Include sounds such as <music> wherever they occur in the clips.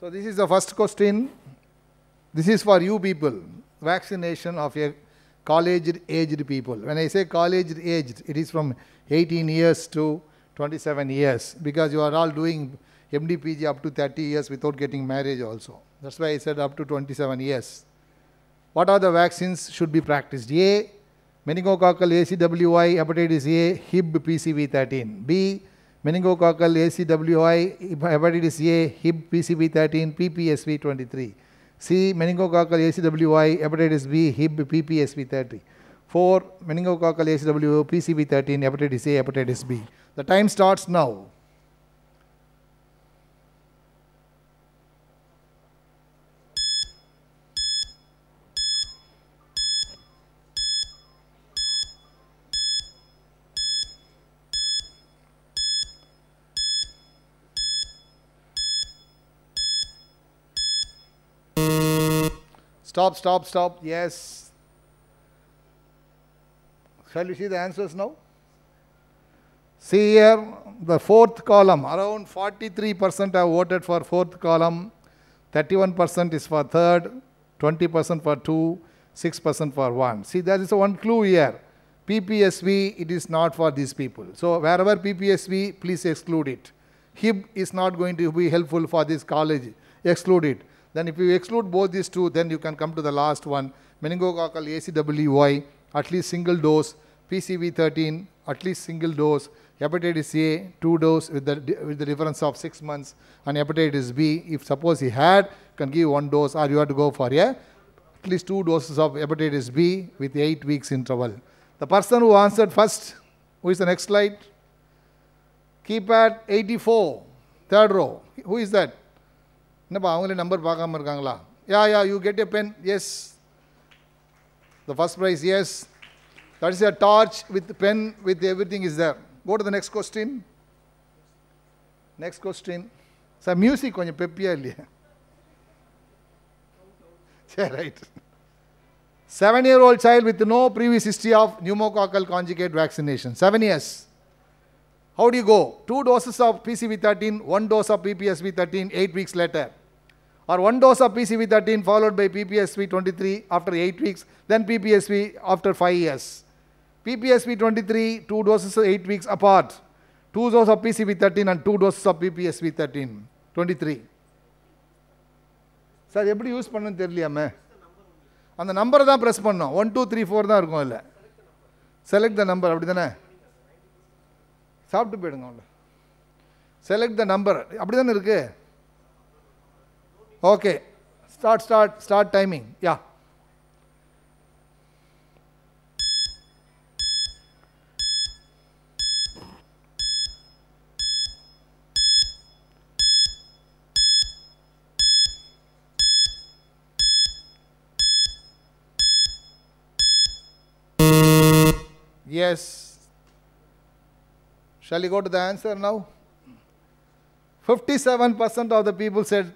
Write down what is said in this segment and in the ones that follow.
So this is the first question. This is for you people. Vaccination of a college-aged people. When I say college-aged, it is from 18 years to 27 years because you are all doing MDPG up to 30 years without getting marriage also. That's why I said up to 27 years. What are the vaccines should be practiced? A. Meningococcal ACWY, hepatitis A, HIB, PCV13. B meningococcal ACWI, hepatitis A, HIB, PCB13, PPSV23. C, meningococcal ACWI, hepatitis B, HIB, PPSV30. 4, meningococcal ACW, PCB13, hepatitis A, hepatitis B. The time starts now. Stop, stop, stop. Yes. Shall you see the answers now? See here, the fourth column, around 43% have voted for fourth column, 31% is for third, 20% for two, 6% for one. See, there is one clue here. PPSV, it is not for these people. So, wherever PPSV, please exclude it. HIB is not going to be helpful for this college. Exclude it. Then if you exclude both these two, then you can come to the last one. Meningococcal ACWY, at least single dose. PCV13, at least single dose. Hepatitis A, two dose with the, with the difference of six months. And hepatitis B, if suppose he had, can give one dose or you have to go for yeah, at least two doses of hepatitis B with eight weeks interval. The person who answered first, who is the next slide? at 84, third row. Who is that? என்னப்பா அவங்களே number பார்க்காம இருக்காங்களா yeah yeah you get a pen as the first prize as that is a torch with pen with everything is there go to the next question next question sir music கொஞ்சம் பெப்பியா இல்லையா சரி right seven year old child with no previous history of pneumococcal conjugate vaccination seven years How do you go? Two doses of PCV13, one dose of PPSV13, eight weeks later. or one dose of PCV13 followed by PPSV23 after 8 weeks, then PPSV after 5 years. PPSV23, two doses 8 weeks apart, two doses of PCV13 and two doses of PPSV13, 23. Sir எப்படி use பண்ணுன்னு தெரியலையாமே அந்த நம்பரை தான் press பண்ணோம் one two three four தான் இருக்கும் இல்லை செலக்ட் த நம்பர் அப்படி தானே சாப்பிட்டு போயிடுங்க உள்ள செலக்ட் த நம்பர் அப்படி தானே இருக்குது Okay. Start, start, start timing. Yeah. Yes. Shall we go to the answer now? 57% of the people said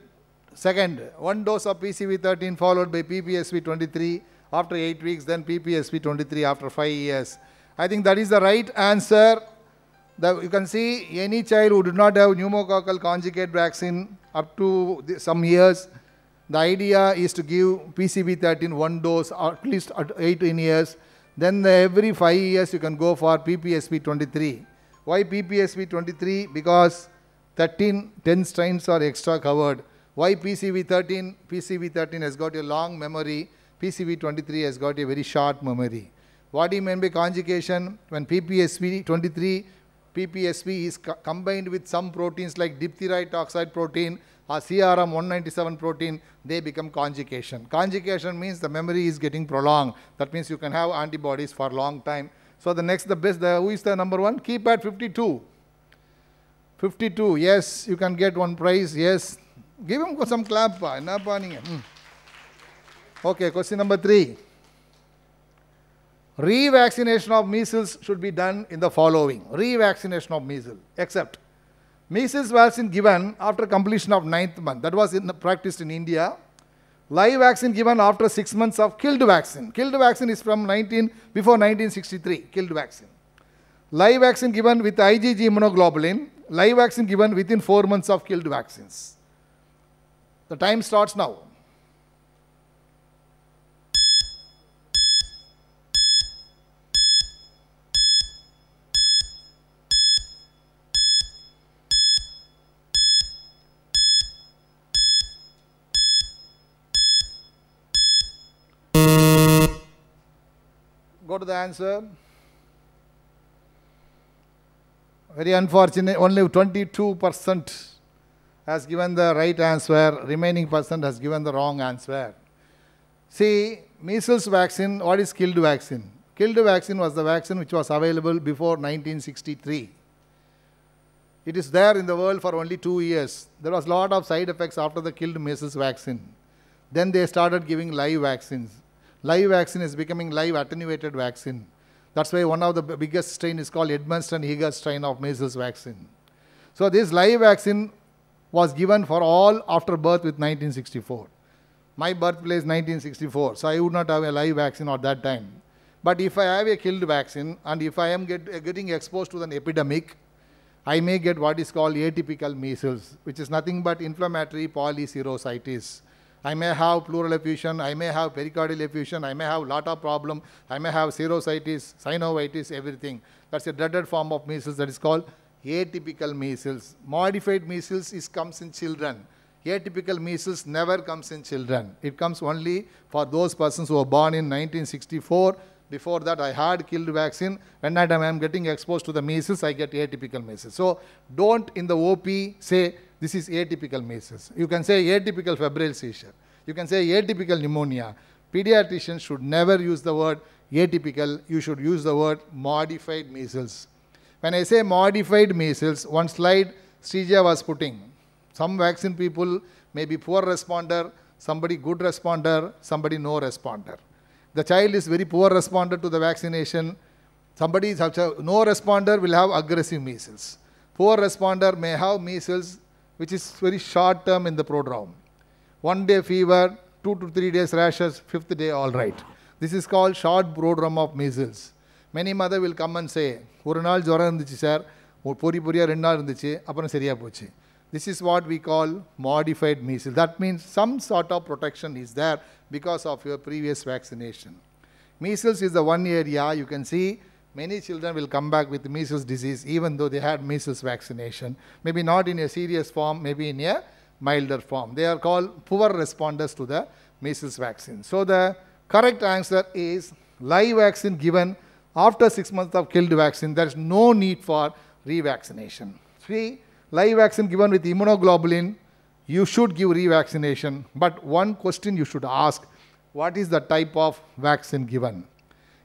Second, one dose of PCV13 followed by PPSV23 after 8 weeks, then PPSV23 after 5 years. I think that is the right answer. The, you can see any child who did not have pneumococcal conjugate vaccine up to the, some years, the idea is to give PCV13 one dose at least at 18 years. Then the, every 5 years you can go for PPSV23. Why PPSV23? Because 13, 10 strains are extra covered. Why PCB13? PCB13 has got a long memory. PCB23 has got a very short memory. What do you mean by conjugation? When PPSV23, PPSV is co combined with some proteins like diphthyrite oxide protein or CRM197 protein, they become conjugation. Conjugation means the memory is getting prolonged. That means you can have antibodies for a long time. So the next, the best, the, who is the number one? Keep at 52. 52, yes, you can get one prize, yes. Give him some clap. Pa. Enapa hmm. Okay, question number three. Revaccination of measles should be done in the following. Revaccination of measles, except measles vaccine given after completion of ninth month. That was in, practiced in India. Live vaccine given after six months of killed vaccine. Killed vaccine is from 19 before 1963. Killed vaccine. Live vaccine given with IgG immunoglobulin. Live vaccine given within four months of killed vaccines. The time starts now. Go to the answer. Very unfortunate, only 22 percent has given the right answer, remaining person has given the wrong answer. See, measles vaccine, what is killed vaccine? Killed vaccine was the vaccine which was available before 1963. It is there in the world for only two years. There was a lot of side effects after the killed measles vaccine. Then they started giving live vaccines. Live vaccine is becoming live attenuated vaccine. That's why one of the biggest strain is called Edmonston-Higa strain of measles vaccine. So this live vaccine was given for all after birth with 1964. My birthplace 1964, so I would not have a live vaccine at that time. But if I have a killed vaccine and if I am get, uh, getting exposed to an epidemic, I may get what is called atypical measles, which is nothing but inflammatory polyserositis. I may have pleural effusion, I may have pericardial effusion, I may have lot of problem, I may have serositis, synovitis, everything. That's a dreaded form of measles that is called atypical measles. Modified measles is comes in children. Atypical measles never comes in children. It comes only for those persons who were born in 1964. Before that, I had killed vaccine. When I am getting exposed to the measles, I get atypical measles. So don't in the OP say this is atypical measles. You can say atypical febrile seizure. You can say atypical pneumonia. Pediatricians should never use the word atypical. You should use the word modified measles. When I say modified measles, one slide Srija was putting. Some vaccine people may be poor responder, somebody good responder, somebody no responder. The child is very poor responder to the vaccination. Somebody is no responder will have aggressive measles. Poor responder may have measles which is very short term in the prodrome. One day fever, two to three days rashes, fifth day all right. This is called short prodrome of measles. Many mother will come and say ஒரு நாள் ஜுரம் இருந்துச்சு sir பொறி பொரியாக ரெண்டு நாள் இருந்துச்சு அப்புறம் சரியாக போச்சு this is what we call modified measles. That means some sort of protection is there because of your previous vaccination. Measles is the one area you can see many children will come back with measles disease even though they had measles vaccination. Maybe not in a serious form, maybe in a milder form. They are called poor responders to the measles vaccine. So the correct answer is live vaccine given after six months of killed vaccine, there is no need for revaccination. Three, live vaccine given with immunoglobulin, you should give revaccination. But one question you should ask, what is the type of vaccine given?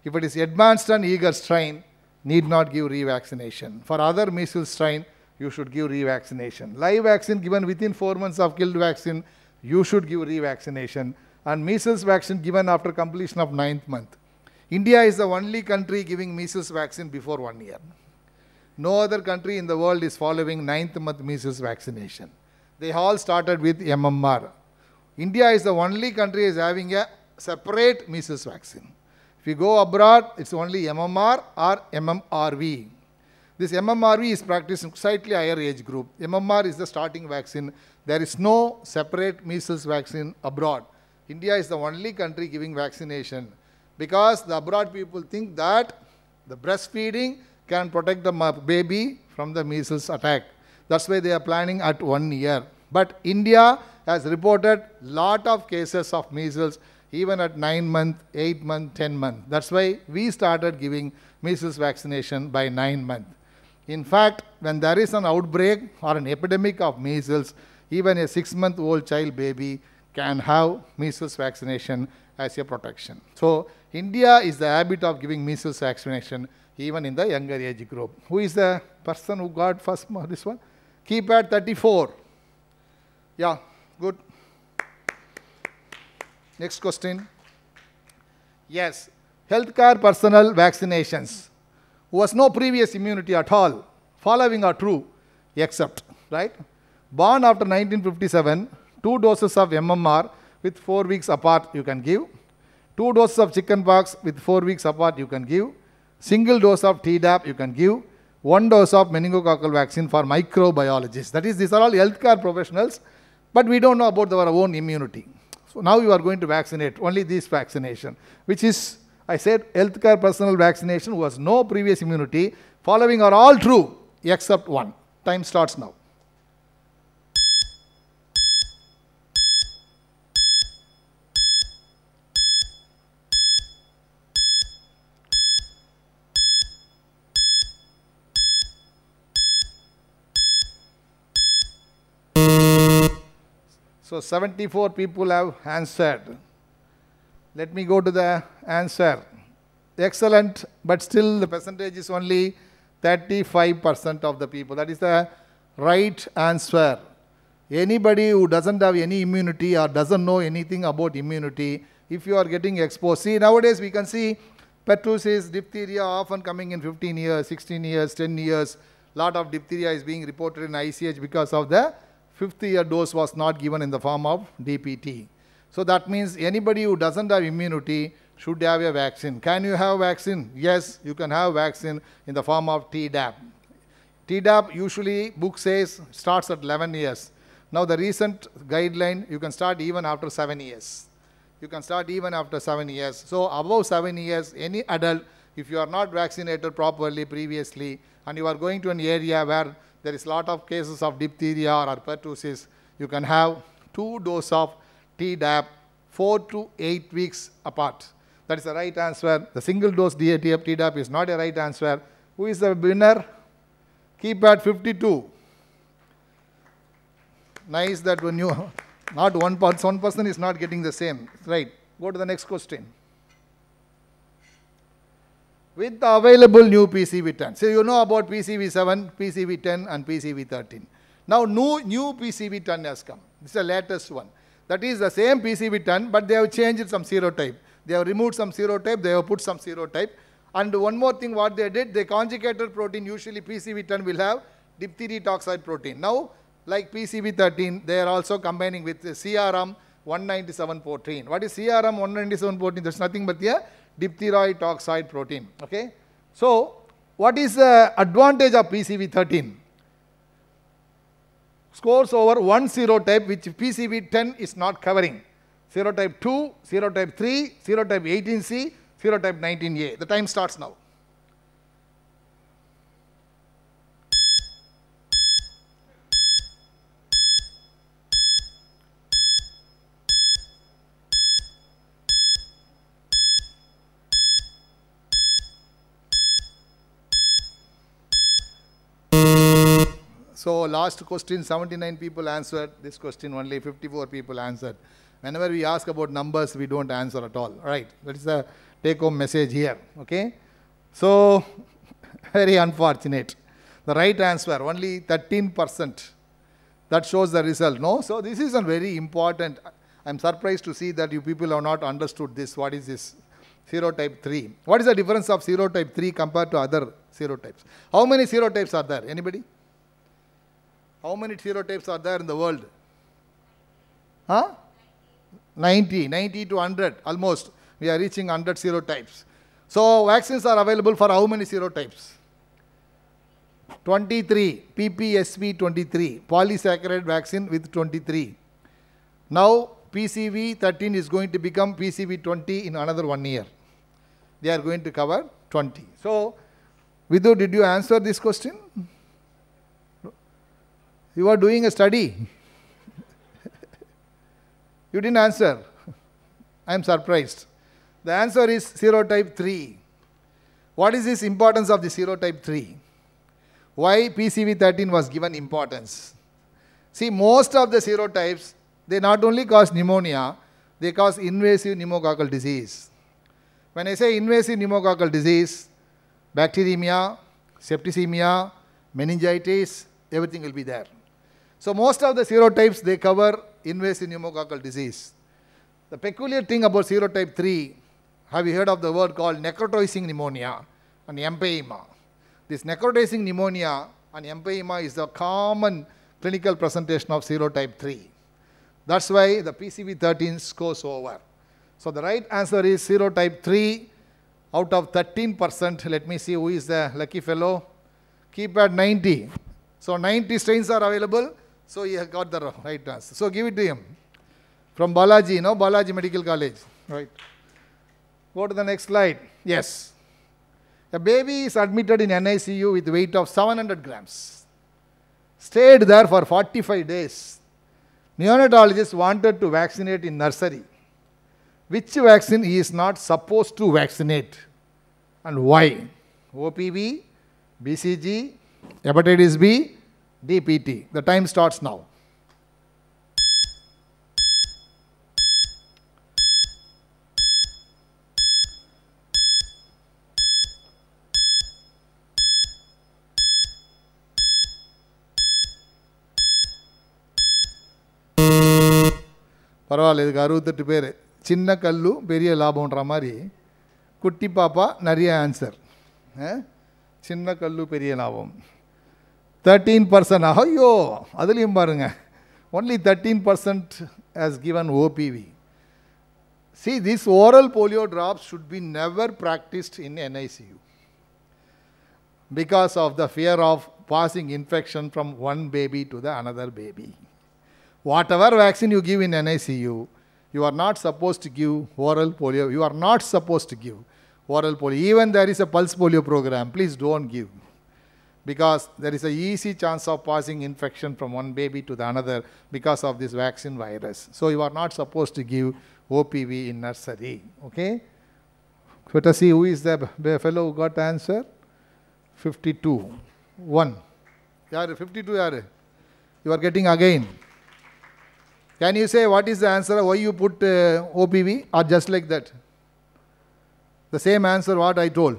If it is advanced and eager strain, need not give revaccination. For other measles strain, you should give revaccination. Live vaccine given within 4 months of killed vaccine, you should give revaccination. And measles vaccine given after completion of ninth month, India is the only country giving measles vaccine before one year. No other country in the world is following ninth month measles vaccination. They all started with MMR. India is the only country is having a separate measles vaccine. If you go abroad, it's only MMR or MMRV. This MMRV is practiced in slightly higher age group. MMR is the starting vaccine. There is no separate measles vaccine abroad. India is the only country giving vaccination because the abroad people think that the breastfeeding can protect the baby from the measles attack. That's why they are planning at one year. But India has reported lot of cases of measles even at 9 month, 8 month, 10 month. That's why we started giving measles vaccination by 9 month. In fact, when there is an outbreak or an epidemic of measles, even a 6 month old child baby can have measles vaccination as a protection. So India is the habit of giving measles vaccination even in the younger age group. Who is the person who got first this one? Keypad 34. Yeah, good. Next question. Yes, healthcare personnel vaccinations who has no previous immunity at all. Following are true, except, right? Born after 1957, two doses of MMR with four weeks apart you can give. Two doses of chickenpox with four weeks apart you can give. Single dose of Tdap you can give. One dose of meningococcal vaccine for microbiologists. That is, these are all healthcare professionals, but we don't know about our own immunity. So now you are going to vaccinate only this vaccination, which is, I said, healthcare personal vaccination who has no previous immunity. Following are all true except one. Time starts now. So 74 people have answered. Let me go to the answer. Excellent, but still the percentage is only 35% of the people. That is the right answer. Anybody who doesn't have any immunity or doesn't know anything about immunity, if you are getting exposed. See, nowadays we can see pertussis, diphtheria often coming in 15 years, 16 years, 10 years. Lot of diphtheria is being reported in ICH because of the fifth year dose was not given in the form of DPT. So that means anybody who doesn't have immunity should have a vaccine. Can you have vaccine? Yes, you can have vaccine in the form of Tdap. Tdap usually book says starts at 11 years. Now the recent guideline, you can start even after 7 years. You can start even after 7 years. So above 7 years, any adult, if you are not vaccinated properly previously and you are going to an area where there is lot of cases of diphtheria or pertussis. You can have two doses of Tdap 4 to 8 weeks apart. That is the right answer. The single dose DATF Tdap is not a right answer. Who is the winner? Keep at 52. Nice that when you, <laughs> not one person, one person is not getting the same. Right. Go to the next question with the available new PCB10. So you know about PCB7, PCB10 and PCB13. Now new, new PCB10 has come. This is the latest one. That is the same PCB10 but they have changed some serotype. They have removed some serotype. they have put some serotype. And one more thing what they did, they conjugated protein, usually PCB10 will have diphtheria toxide protein. Now like PCB13, they are also combining with CRM 197 protein. What is CRM 197 protein? There's nothing but the diphtheroid oxide protein. Okay. So, what is the advantage of PCV13? Scores over one serotype which PCV10 is not covering. Serotype 2, serotype 3, serotype 18C, serotype 19A. The time starts now. So last question, 79 people answered. This question, only 54 people answered. Whenever we ask about numbers, we don't answer at all right? That is the take-home message here. Okay? So, <laughs> very unfortunate. The right answer, only 13%. That shows the result, no? So, this is a very important. I'm surprised to see that you people have not understood this. What is this? Serotype 3. What is the difference of serotype 3 compared to other serotypes? How many serotypes are there? Anybody? How many serotypes are there in the world? Huh? 90, 90 to 100 almost. We are reaching 100 serotypes. So vaccines are available for how many serotypes? 23, PPSV 23, polysaccharide vaccine with 23. Now PCV 13 is going to become PCV 20 in another one year. They are going to cover 20. So, Vidhu, did you answer this question? You are doing a study. <laughs> you didn't answer. <laughs> I am surprised. The answer is serotype 3. What is this importance of the serotype 3? Why PCV13 was given importance? See, most of the serotypes, they not only cause pneumonia, they cause invasive pneumococcal disease. When I say invasive pneumococcal disease, bacteremia, septicemia, meningitis, everything will be there. So most of the serotypes, they cover invasive pneumococcal disease. The peculiar thing about serotype 3, have you heard of the word called necrotizing pneumonia and empyema? This necrotizing pneumonia and empyema is the common clinical presentation of serotype 3. That's why the PCV13 scores over. So the right answer is serotype 3 out of 13%. Let me see who is the lucky fellow. Keep at 90. So 90 strains are available. So he got the right answer. So give it to him. From Balaji, no Balaji Medical College. Right. Go to the next slide. Yes. A baby is admitted in NICU with weight of 700 grams. Stayed there for 45 days. Neonatologist wanted to vaccinate in nursery. Which vaccine he is not supposed to vaccinate and why? OPV, BCG, hepatitis B, DPT. The time starts now. பரவாயில்ல இதுக்கு அறுபத்தெட்டு பேர் சின்ன கல்லும் பெரிய லாபம்ன்ற மாதிரி குட்டி பாப்பா நிறைய ஆன்சர் சின்ன கல்லு பெரிய லாபம் தேர்ட்டீன் பர்சன்ட் ஐயோ அதுலேயும் பாருங்கள் only thirteen percent has given OPV see this oral polio drops should be never practised in NICU because of the fear of passing infection from one baby to the another baby whatever vaccine you give in NICU you are not supposed to give oral polio. You are not supposed to give oral polio. Even there is a pulse polio program. Please don't give because there is a easy chance of passing infection from one baby to the another because of this vaccine virus. So you are not supposed to give OPV in nursery. Okay? Let us see who is the fellow who got the answer. 52. 1. Yare, 52 yare. You are getting again. Can you say what is the answer? Why you put uh, OPV or just like that? The same answer what I told.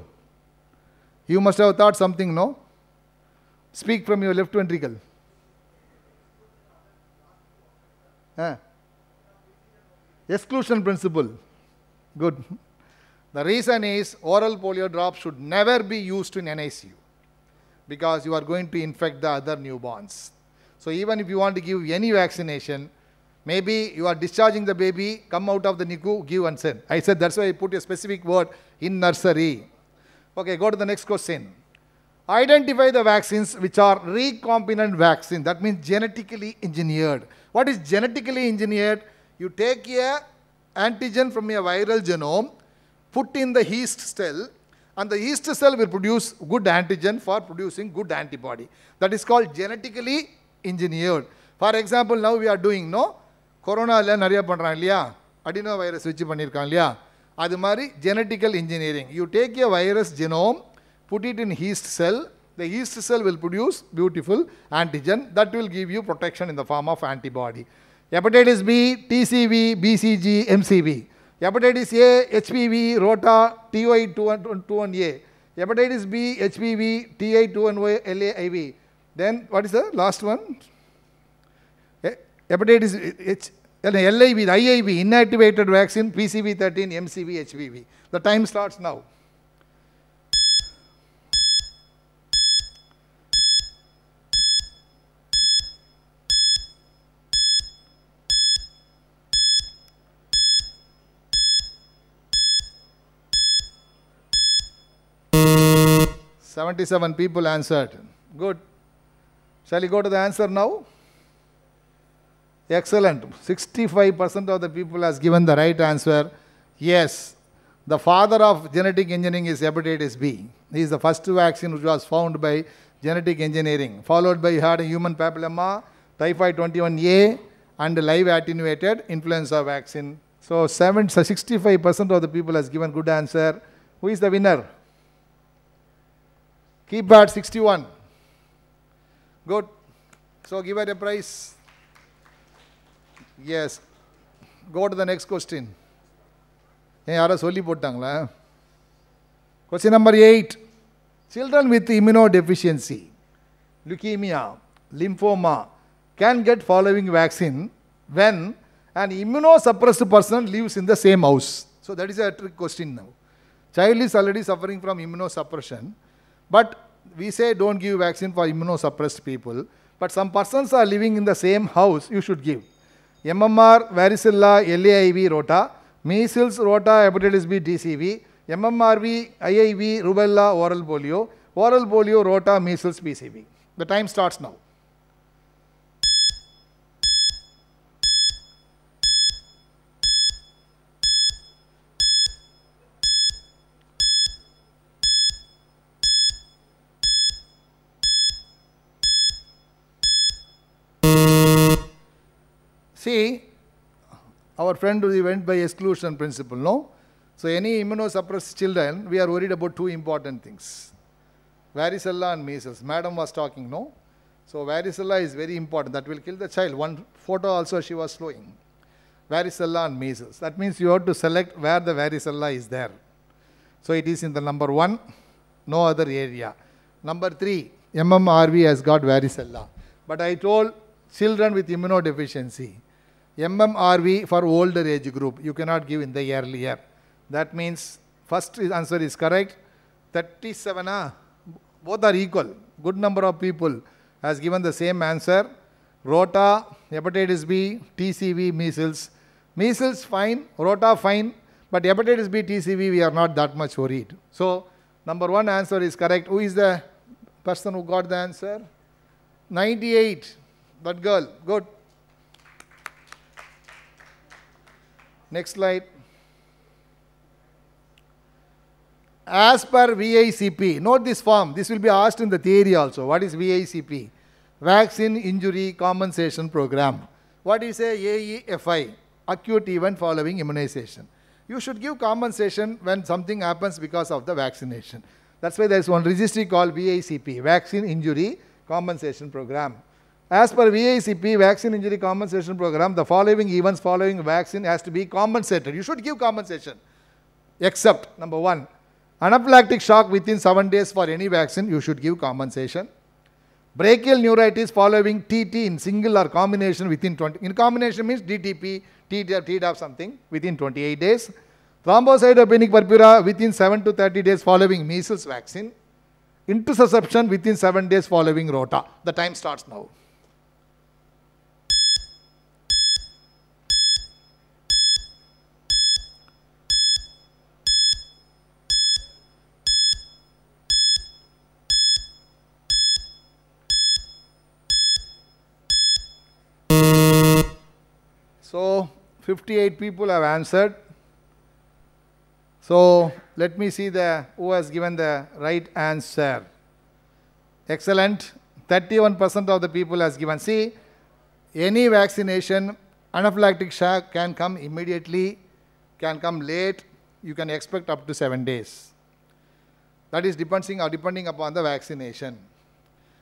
You must have thought something, no? Speak from your left ventricle. Huh? Exclusion principle. Good. The reason is oral polio drops should never be used in NICU because you are going to infect the other newborns. So even if you want to give any vaccination, maybe you are discharging the baby, come out of the NICU, give and send. I said that's why I put a specific word in nursery. Okay, go to the next question. Identify the vaccines which are recombinant vaccine. That means genetically engineered. What is genetically engineered? You take a antigen from a viral genome, put in the yeast cell, and the yeast cell will produce good antigen for producing good antibody. That is called genetically engineered. For example, now we are doing no, corona நிறையா பண்ணுறான் இல்லையா அடினோ virus வச்சு பண்ணியிருக்கான் இல்லையா engineering. You take engineering virus genome put it in yeast cell. The yeast cell will produce beautiful antigen that will give you protection in the form of antibody. Hepatitis B, TCV, BCG, MCV. Hepatitis A, HPV, ROTA, TY21A. Hepatitis B, HPV, TI21LAIV. Then what is the last one? Eh, hepatitis H, LIV, the IIV, inactivated vaccine, PCV13, MCV, HPV. The time starts now. 77 people answered. Good. Shall we go to the answer now? Excellent. 65% of the people has given the right answer. Yes, the father of genetic engineering is hepatitis B. He is the first vaccine which was found by genetic engineering, followed by had human papilloma, typhoid 21A, and live attenuated influenza vaccine. So 65% of the people has given good answer. Who is the winner? Keep that 61. Good. So give her a price. Yes. Go to the next question. Question number eight. Children with immunodeficiency, leukemia, lymphoma, can get following vaccine when an immunosuppressed person lives in the same house. So that is a trick question now. Child is already suffering from immunosuppression. But we say don't give vaccine for immunosuppressed people. But some persons are living in the same house, you should give. MMR, varicella, LAIV, rota, measles, rota, hepatitis B, DCV, MMRV, IIV, rubella, oral polio, oral polio, rota, measles, PCV. The time starts now. See, our friend went by exclusion principle, no? So any immunosuppressed children, we are worried about two important things. Varicella and measles. Madam was talking, no? So varicella is very important. That will kill the child. One photo also she was showing. Varicella and measles. That means you have to select where the varicella is there. So it is in the number one, no other area. Number three, MMRV has got varicella. But I told children with immunodeficiency. MMRV for older age group. You cannot give in the earlier. year. That means first answer is correct. 37, ah, both are equal. Good number of people has given the same answer. Rota, hepatitis B, TCV, measles. Measles fine, rota fine, but hepatitis B, TCV we are not that much worried. So number one answer is correct. Who is the person who got the answer? 98, that girl, good. Next slide. As per VICP, note this form, this will be asked in the theory also. What is VICP? Vaccine Injury Compensation Program. What is a AEFI? Acute event following immunization. You should give compensation when something happens because of the vaccination. That's why there is one registry called VICP, Vaccine Injury Compensation Program. As per VACP, Vaccine Injury Compensation Program, the following events following vaccine has to be compensated. You should give compensation. Except, number one, anaphylactic shock within 7 days for any vaccine, you should give compensation. Brachial neuritis following TT in single or combination within 20, in combination means DTP, TDAP, TDAP something within 28 days. Thrombocytopenic purpura within 7 to 30 days following measles vaccine. Intussusception within 7 days following rota. The time starts now. 58 people have answered. So let me see the who has given the right answer. Excellent. 31% of the people has given. See, any vaccination, anaphylactic shock can come immediately, can come late. You can expect up to seven days. That is depending, or uh, depending upon the vaccination.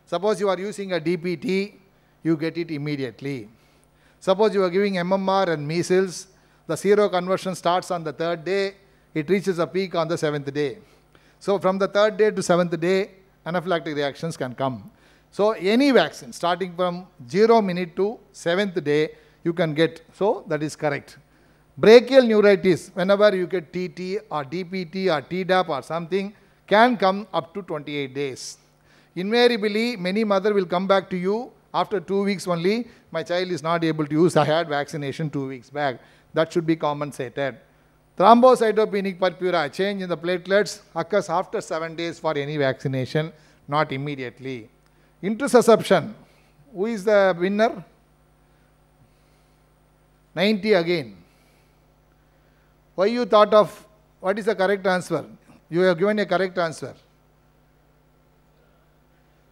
Suppose you are using a DPT, you get it immediately. Suppose you are giving MMR and measles, the zero conversion starts on the third day, it reaches a peak on the seventh day. So from the third day to seventh day, anaphylactic reactions can come. So any vaccine starting from zero minute to seventh day, you can get. So that is correct. Brachial neuritis, whenever you get TT or DPT or TDAP or something, can come up to 28 days. Invariably, many mother will come back to you after two weeks only, my child is not able to use. I had vaccination two weeks back. That should be compensated. Thrombocytopenic purpura, change in the platelets occurs after seven days for any vaccination, not immediately. Intussusception, who is the winner? 90 again. Why you thought of, what is the correct answer? You have given a correct answer.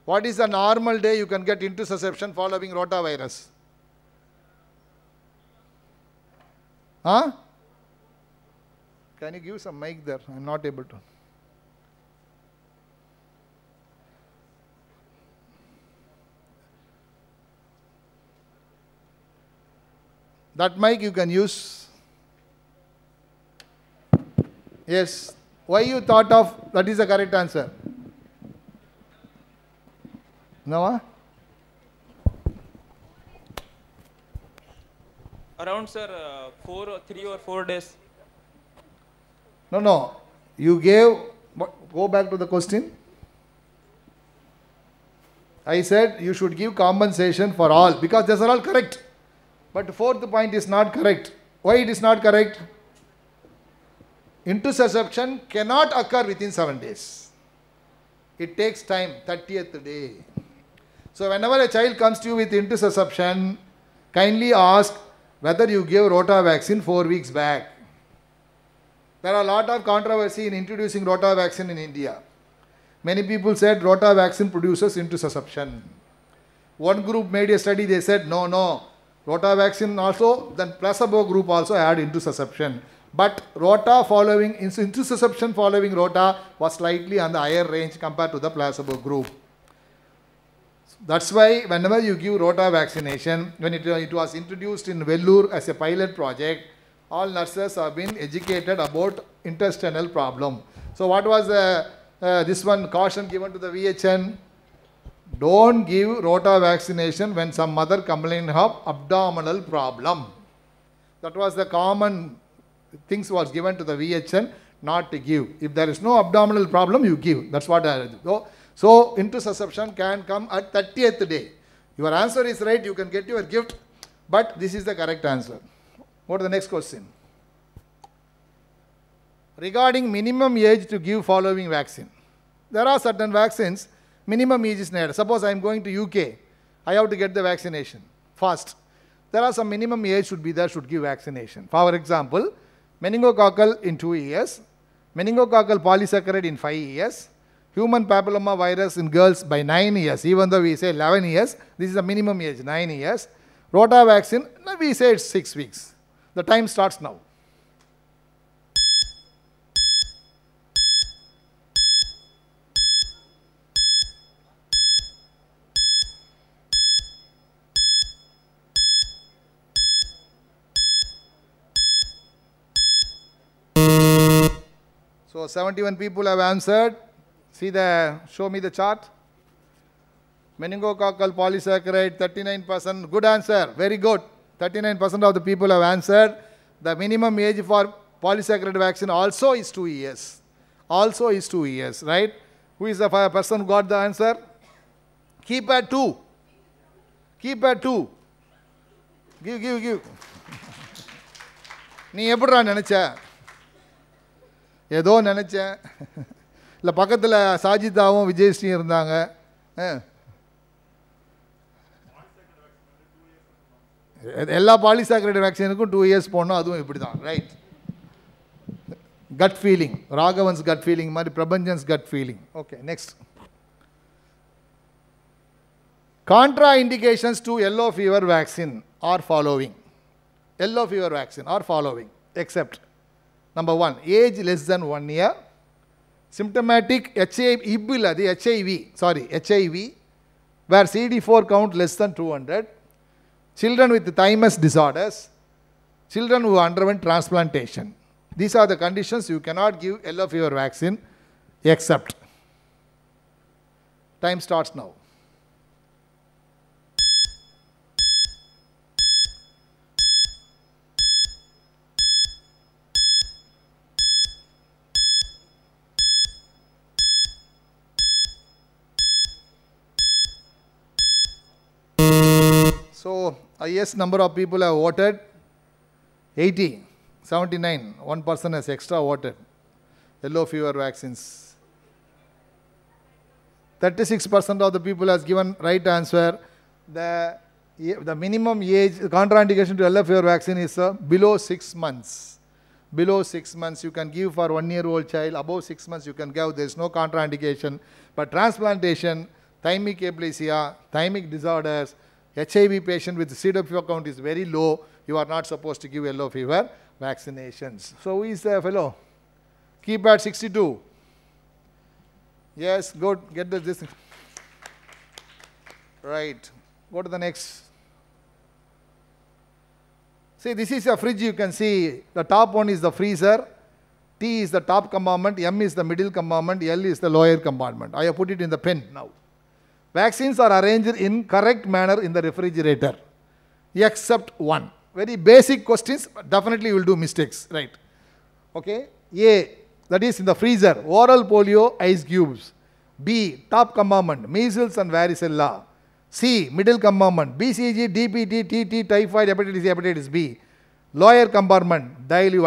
What is the normal day you can get into susception following rotavirus? Huh? Can you give some mic there? I'm not able to. That mic you can use. Yes. Why you thought of that is the correct answer. Noah? Around, sir, uh, four or three or four days. No, no. You gave, go back to the question. I said you should give compensation for all because these are all correct. But fourth point is not correct. Why it is not correct? Interception cannot occur within seven days. It takes time, 30th day. So whenever a child comes to you with intussusception, kindly ask whether you gave rota vaccine four weeks back. There are a lot of controversy in introducing rota vaccine in India. Many people said rota vaccine produces intussusception. One group made a study, they said, no, no, rota vaccine also, then placebo group also had intussusception. But rota following, intussusception following rota was slightly on the higher range compared to the placebo group. That's why whenever you give rota vaccination, when it, it was introduced in Vellur as a pilot project, all nurses have been educated about intestinal problem. So what was uh, uh this one caution given to the VHN? Don't give rota vaccination when some mother complains of abdominal problem. That was the common things was given to the VHN not to give. If there is no abdominal problem, you give. That's what I do. So into susception can come at 30th day. Your answer is right, you can get your gift, but this is the correct answer. Go to the next question. Regarding minimum age to give following vaccine. There are certain vaccines, minimum age is needed. Suppose I am going to UK, I have to get the vaccination fast. There are some minimum age should be there, should give vaccination. For example, meningococcal in 2 years, meningococcal polysaccharide in 5 years, human papilloma virus in girls by 9 years, even though we say 11 years, this is the minimum age, 9 years. Rota vaccine, we say it's 6 weeks. The time starts now. So 71 people have answered. See the, show me the chart. Meningococcal polysaccharide, 39%. Good answer. Very good. 39% of the people have answered. The minimum age for polysaccharide vaccine also is 2 years. Also is 2 years, right? Who is the person who got the answer? Keep at 2. Keep at 2. Give, give, give. நீ எப்படா நினச்ச ஏதோ நினச்சேன் இல்லை பக்கத்தில் சாஜிதாவும் விஜயஸ்ரீ இருந்தாங்க எல்லா polysaccharide வேக்சினுக்கும் two years போடணும் அதுவும் இப்படி தான் right cut feeling Raghavan's cut feeling மாதிரி Prabhanjan's cut feeling okay next contraindications to yellow fever vaccine are following yellow fever vaccine are following except number one age less than one year symptomatic HIV, HIV, sorry, HIV, where CD4 count less than 200, children with thymus disorders, children who underwent transplantation. These are the conditions you cannot give yellow fever vaccine except. Time starts now. So, highest number of people have voted 80, 79. One person has extra voted. Yellow fever vaccines. 36% of the people has given right answer. The, the minimum age, contraindication to yellow fever vaccine is uh, below 6 months. Below 6 months you can give for 1 year old child. Above 6 months you can give. There is no contraindication. But transplantation, thymic aplasia, thymic disorders, HIV patient with CWF count is very low, you are not supposed to give yellow fever vaccinations. So who is the fellow? Keypad 62. Yes, good. Get the, this. Right. Go to the next. See, this is a fridge. You can see the top one is the freezer. T is the top compartment. M is the middle compartment. L is the lower compartment. I have put it in the pen now. Vaccines are arranged in correct manner in the refrigerator, except one. Very basic questions, definitely you will do mistakes, right? Okay. A, that is in the freezer, oral polio, ice cubes. B, top compartment, measles and varicella. C, middle compartment, BCG, DPT, TT, typhoid, hepatitis C, hepatitis B. Lower compartment,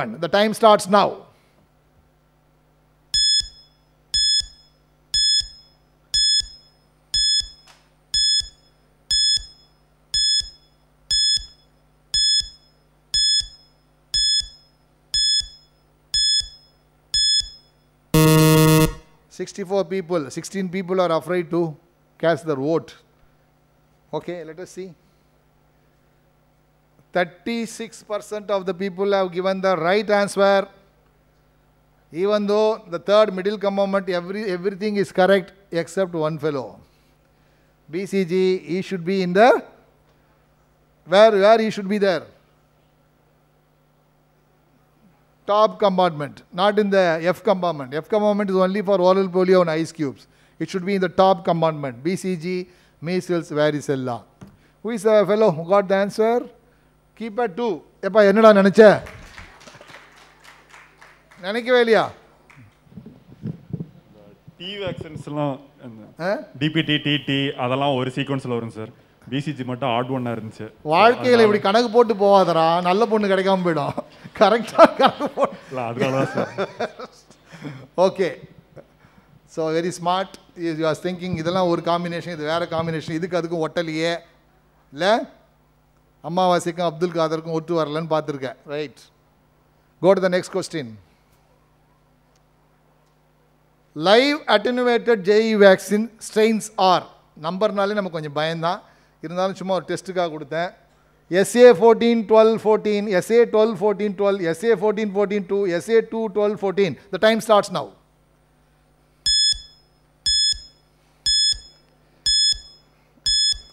one. The time starts now. 64 people, 16 people are afraid to cast their vote. Okay, let us see. 36% of the people have given the right answer. Even though the third middle commandment, every, everything is correct except one fellow. BCG, he should be in the, where, where he should be there? top compartment, not in the F compartment. F compartment is only for oral polio and ice cubes. It should be in the top compartment, BCG, measles, varicella. Who is the fellow who got the answer? Keeper 2. எப்பா என்னடா நினச்ச நினைக்கவே இல்லையா D வேக்சின்ஸ்லாம் DBT DD அதெல்லாம் ஒரு சீக்வன்ஸில் வரும் sir BCG மட்டும் add ஒன்னாக இருந்துச்சு வாழ்க்கையில் இப்படி கணக்கு போட்டு போவாதரா நல்ல பொண்ணு கிடைக்காம போயிடும் கரெக்டாக கணக்கு போட்டு okay so very smart you are thinking இதெல்லாம் ஒரு காம்பினேஷன் இது வேறு காம்பினேஷன் இதுக்கு அதுக்கும் ஒட்டலையே இல்லை அமாவாசைக்கும் அப்துல் காதருக்கும் ஒத்து வரலன்னு பார்த்துருக்கேன் right go to the next question live attenuated JE vaccine strains are நம்பர்னாலே நமக்கு கொஞ்சம் பயம்தான் இருந்தாலும் சும்மா ஒரு டெஸ்ட்டுக்காக கொடுத்தேன் SA fourteen twelve fourteen SA twelve fourteen twelve SA fourteen fourteen two SA two twelve fourteen the time starts now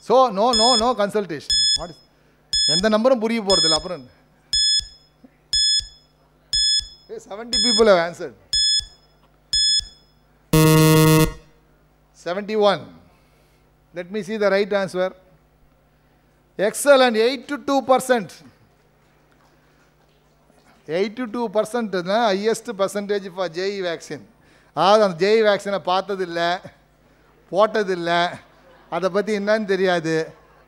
so no no no consultation what is எந்த நம்பரும் புரிய போகிறதில்ல அப்புறம் seventy people have answered seventy one let me see the right answer excellent eight to two percent to two percent தான் highest percentage for JE vaccine அதாவது அந்த JE வேக்சினை e பார்த்ததில்லை போட்டதில்லை அதை பற்றி என்னன்னு தெரியாது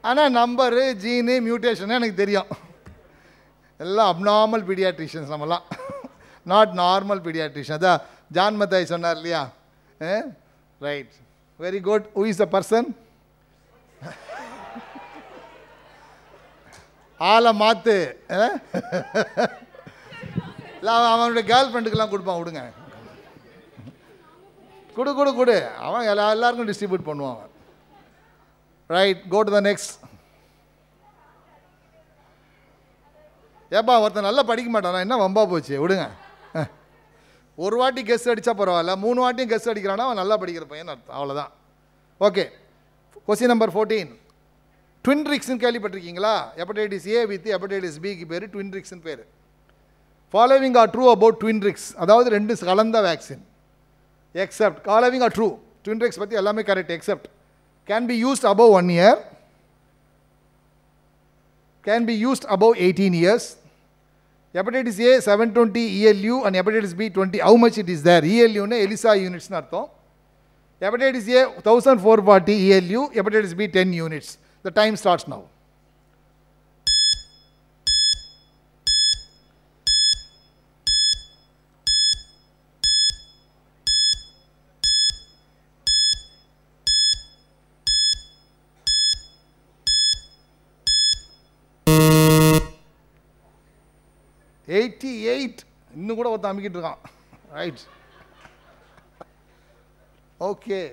ஆனால் நம்பரு ஜீனு மியூட்டேஷனு எனக்கு தெரியும் எல்லாம் அப்நார்மல் பீடியாட்ரிஷியன்ஸ் நம்மலாம் நாட் நார்மல் பீடியாட்ரிஷியன் அதான் ஜான் மத்தாய் சொன்னார் இல்லையா right very good who is a person ஆளை மாற்று இல்லை அவன் அவனுடைய கேர்ள் ஃப்ரெண்டுக்கெல்லாம் கொடுப்பான் விடுங்க கொடு கொடு கொடு அவன் எல்லா எல்லாருக்கும் டிஸ்ட்ரிபியூட் பண்ணுவான் right go to the next ஏப்பா ஒருத்தன் நல்லா படிக்க மாட்டானா என்ன வம்பா போச்சு விடுங்க ஒரு வாட்டி கெஸ் அடித்தா பரவாயில்ல மூணு வாட்டியும் கெஸ் அடிக்கிறானா அவன் நல்லா படிக்கிற பையன் அர்த்தம் அவ்வளோதான் ஓகே கொஸ்டின் நம்பர் ஃபோர்டீன் ட்வின் ரிக்ஸ்ன்னு கேள்விப்பட்டிருக்கீங்களா ஹெப்படைட்டிஸ் ஏ வித் ஹெப்படைட்டிஸ் பிக்கு பேர் ட்வின் பேர் following are true about Twinrix அதாவது ரெண்டு கலந்த vaccine except following are true twin பற்றி எல்லாமே correct except can be used above one year can be used above eighteen years hepatitis A seven twenty ELU and hepatitis B twenty how much it is there இஎல்யூன்னு ELISA யூனிட்ஸ்னு அர்த்தம் hepatitis A thousand four forty ELU hepatitis B ten units The time starts now. Eighty-eight. Right. Okay.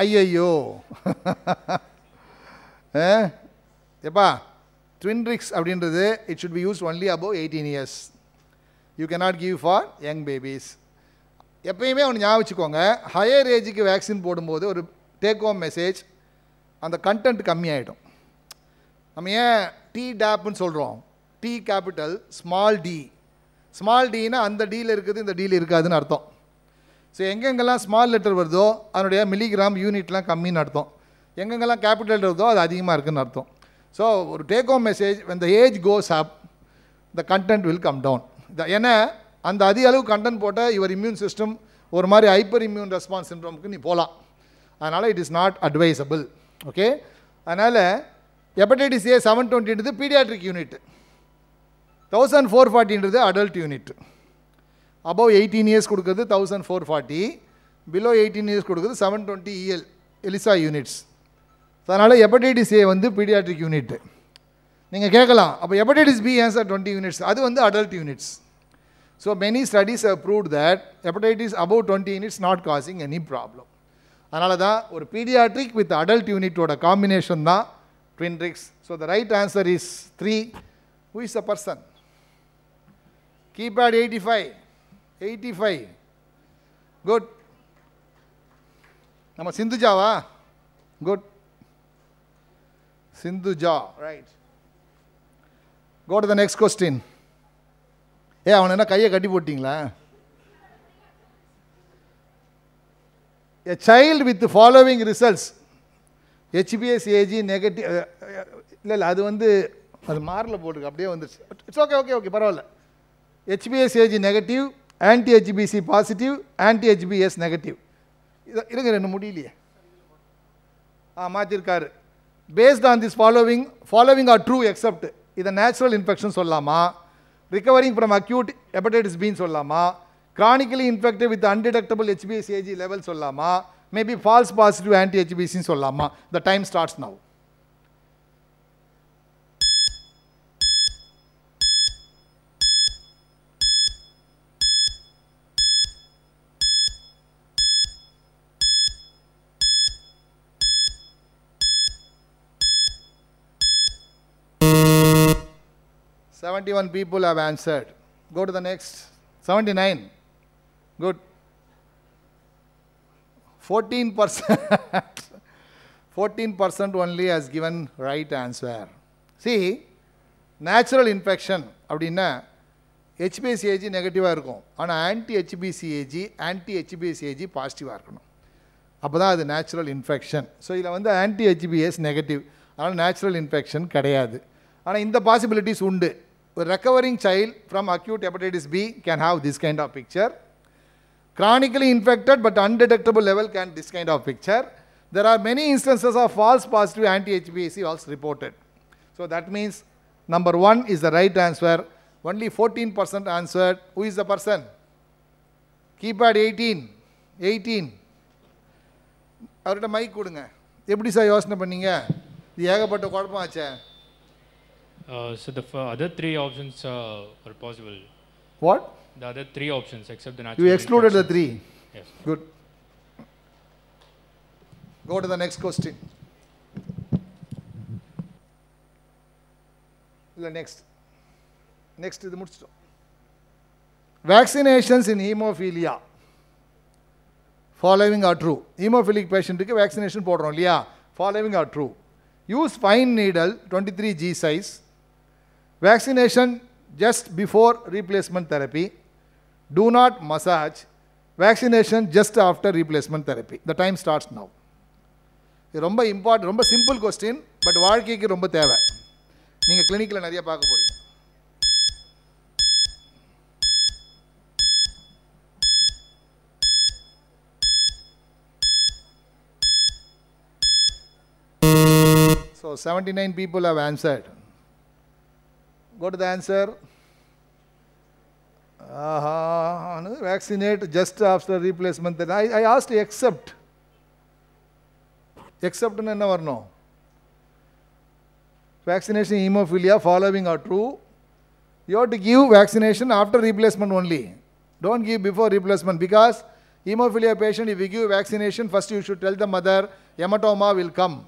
ஐயையோ <laughs> எப்பா Twinrix அப்படின்றது it should be use only above eighteen years you cannot give for young babies எப்பயுமே ஒன்று ஞாபகம் வச்சுக்கோங்க ஹையர் ஏஜுக்கு vaccine போடும்போது ஒரு டேக் ஹோம் மெசேஜ் அந்த கண்டென்ட் கம்மியாயிடும் நம்ம ஏன் டி டேப்னு சொல்கிறோம் T capital small T small டீனா அந்த டீல் இருக்குது இந்த டீல் இருக்காதுன்னு அர்த்தம் ஸோ எங்கெங்கெல்லாம் ஸ்மால் லெட்டர் வருதோ அதனுடைய மில்லிகிராம் யூனிட்லாம் கம்மின்னு அர்த்தம் எங்கெங்கெல்லாம் கேபிட்டல் வருதோ அது அதிகமாக இருக்குதுன்னு அர்த்தம் ஸோ ஒரு take home message when age goes up the content will come down the ஏன்னா அந்த அதிக அளவு கண்டென்ட் போட்டால் இவர் இம்யூன் சிஸ்டம் ஒரு மாதிரி ஹைப்பர் இம்யூன் ரெஸ்பான்ஸ் சின்ரோமுக்கு நீ போகலாம் அதனால் it is not advisable okay அதனால் ஹெப்படைட்டிஸ் ஏ செவன் டுவெண்ட்டின்றது பீடியாட்ரிக் யூனிட் தௌசண்ட் ஃபோர் ஃபார்ட்டின்றது adult unit above eighteen years கொடுக்குறது thousand four forty below eighteen years கொடுக்குறது seven twenty EL ELISA units அதனால் hepatitis A வந்து பீடியாட்ரிக் யூனிட்டு நீங்கள் கேட்கலாம் அப்போ ஹெப்படைட்டிஸ் பி ஏன் சார் டுவெண்ட்டி யூனிட்ஸ் அது வந்து adult units so many studies have prove that hepatitis above twenty units not causing any problem அதனால தான் ஒரு பீடியாட்ரிக் வித் அடல்ட் யூனிட்டோட காம்பினேஷன் தான் ட்வின்ட்ரிக்ஸ் so the right answer is three who is a person keypad eighty five eighty five good நம்ம சிந்துஜாவா good Sindhuja right go to the next question ஏ அவனை என்ன கையை கட்டி போட்டிங்களா a child with following results HBs Ag negative இல்லை இல்லை அது வந்து அது மாரில் போட்டுருக்கு அப்படியே வந்துருச்சு இட்ஸ் ஓகே ஓகே ஓகே பரவாயில்ல ஹெச்பிஎஸ் ஏஜி நெகட்டிவ் ஆன்டி ஹெச்பிசி பாசிட்டிவ் ஆன்டி ஹெச்பிஎஸ் நெகட்டிவ் இதை இருங்க ரெண்டு முடியலையே ஆ மாற்றிருக்காரு based on this following following are true except இதை நேச்சுரல் இன்ஃபெக்ஷன் சொல்லாமா ரிகவரிங் ஃப்ரம் அக்யூட் ஹெபடைட்டிஸ் பின்னு சொல்லலாமா கிரானிக்கலி இன்ஃபெக்டட் வித் அன்டிடக்டபிள் ஹெச்பிஎஸ்ஏஜி லெவல் சொல்லாமா மேபி ஃபால்ஸ் பாசிட்டிவ் ஆன்டி ஹெச்பிசின்னு சொல்லலாமா the time starts now 71 people have answered. Go to the next. 79. Good. 14%. 14% <laughs> only has given right answer. See, natural infection அப்படின்னா ஹெச்பிஎஸ்ஏஜி நெகட்டிவாக இருக்கும் ஆனால் ஆன்டி ஹெச்பிசிஏஜி ஆன்டி ஹெச்பிஎஸ்ஏஜி பாசிட்டிவாக இருக்கணும் அப்போ தான் அது நேச்சுரல் இன்ஃபெக்ஷன் ஸோ இதில் வந்து ஆன்டி ஹெச்பிஎஸ் நெகட்டிவ் அதனால் நேச்சுரல் இன்ஃபெக்ஷன் கிடையாது ஆனால் இந்த பாசிபிலிட்டிஸ் உண்டு a recovering child from acute hepatitis B can have this kind of picture. Chronically infected but undetectable level can this kind of picture. There are many instances of false positive anti-HBAC also reported. So that means number one is the right answer. Only 14% answered. Who is the person? Keep at 18. 18. அவர்கிட்ட mic கொடுங்க எப்படி sir யோசனை பண்ணீங்க இது ஏகப்பட்ட குழப்பம் ஆச்சேன் Uh, so the other three options uh, are possible. What? The other three options except the natural. You excluded the three. Yes. Good. Go to the next question. The next. Next is the Mutsro. Vaccinations in hemophilia. Following are true. Hemophilic patient vaccination போடுறோம் இல்லையா following Following are true. Use fine needle, 23G size. Vaccination just before replacement therapy. Do not massage. Vaccination just after replacement therapy. The time starts now. இது ரொம்ப impart ரொம்ப simple question but வாழ்க்கைக்கு ரொம்ப தேவை நீங்கள் கிளினிக்கில் நிறைய பார்க்க போகிறீங்க So 79 people have answered. Go to the answer. Uh, vaccinate just after replacement. Then I, I asked accept. Except என்ன வரணும் vaccination hemophilia following are true. You have to give vaccination after replacement only. Don't give before replacement because hemophilia patient, if you give vaccination, first you should tell the mother, hematoma will come.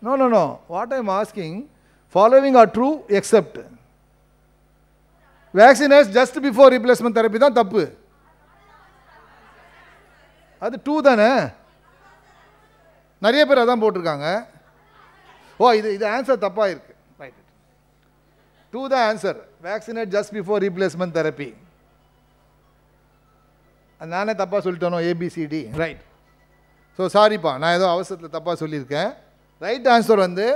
No, no, no. What I am asking, following are true except vaccinate just before replacement therapy தான் தப்பு அது two தானே நிறைய பேர் அதான் போட்டிருக்காங்க ஓ இது இது ஆன்சர் தப்பாக இருக்கு ரைட் டூ தான் answer vaccinate just before replacement therapy நானே தப்பாக சொல்லிட்டேனோ ஏபிசிடி ரைட் ஸோ சாரிப்பா நான் ஏதோ அவசரத்தில் தப்பாக சொல்லியிருக்கேன் ரைட் ஆன்சர் வந்து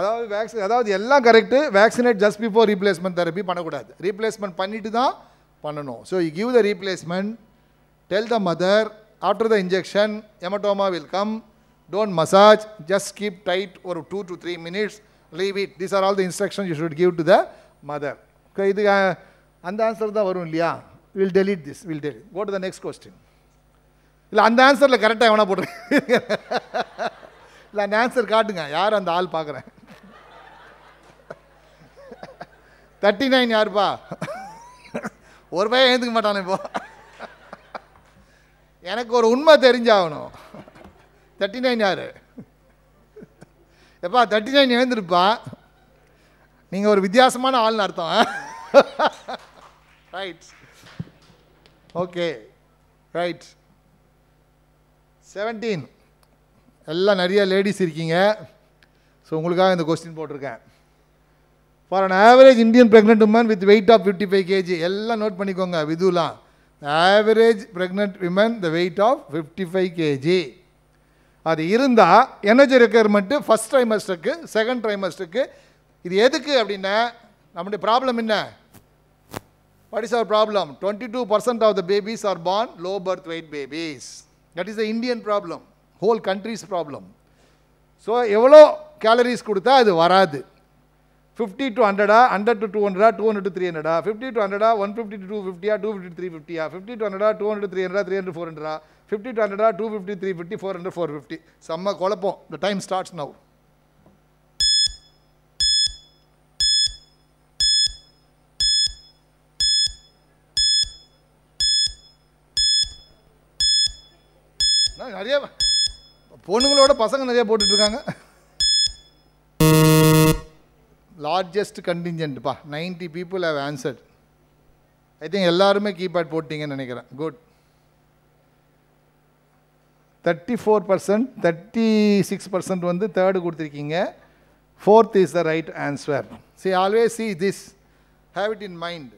அதாவது வேக்சி அதாவது எல்லாம் correct vaccinate just before replacement therapy பண்ணக்கூடாது ரீப்ளேஸ்மெண்ட் பண்ணிட்டு தான் பண்ணணும் so you give the replacement tell the mother after the injection haematoma will come don't massage just keep tight ஒரு two to three minutes leave it these are all the instruction you should give to the mother இது uh, அந்த answer தான் வரும் இல்லையா will delete this will delete go to the next question இல்லை அந்த ஆன்சரில் கரெக்டாக எவனா போட்டுருக்கேன் <laughs> இல்லை அந்த ஆன்சர் காட்டுங்க யார் அந்த ஆள் பார்க்குறேன் தேர்ட்டி நைன் யாருப்பா ஒரு பையன் எழுந்துக்க மாட்டானு இப்போ எனக்கு ஒரு உண்மை தெரிஞ்சாகணும் தேர்ட்டி நைன் யார் எப்பா தேர்ட்டி நைன் எழுந்திருப்பா நீங்கள் ஒரு வித்தியாசமான ஆள்னு அர்த்தம் ரைட் ஓகே ரைட் செவன்டீன் எல்லாம் நிறைய லேடிஸ் இருக்கீங்க ஸோ உங்களுக்காக இந்த கொஸ்டின் போட்டிருக்கேன் for an average Indian pregnant woman with weight of fifty five KG எல்லாம் நோட் பண்ணிக்கோங்க விதுலாம் average pregnant women the weight of fifty five KG அது இருந்தால் எனர்ஜி ரெக்குயர்மெண்ட்டு ஃபஸ்ட் ட்ரைமஸ்டருக்கு செகண்ட் ட்ரைமஸ்டருக்கு இது எதுக்கு அப்படின்னா நம்முடைய ப்ராப்ளம் என்ன what is our problem twenty two percent of the babies are born low birth weight babies that is the Indian problem whole country's problem so எவ்வளோ கேலரிஸ் கொடுத்தா அது வராது ஃபிஃப்டி டு ஹண்ட்ரடா ஹண்ட்ரட் டு டூ ஹண்ட்ரடா two hundred to three ஹண்ட்ரடா fifty to ஹண்ட்ரடா one fifty to two ஃபிஃப்டியா two fifty three ஃபிஃப்டியா ஃபிஃப்டி டு ஹண்ட்ரடா two hundred three hundred three hundred four hundred fifty to ஹண்ட்ரடா two fifty three fifty four hundred four fifty செம்ம குழப்பம் த time starts now நிறைய பொண்ணுங்களோட பசங்க நிறைய போட்டுட்ருக்காங்க லார்ஜஸ்ட் கண்டிஞ்சன்ட்ப்பா ninety people have answered I think எல்லாருமே கீபேட் போட்டிங்கன்னு நினைக்கிறேன் good thirty four percent thirty six percent வந்து தேர்டு கொடுத்துருக்கீங்க fourth is the right answer see always see this have it in mind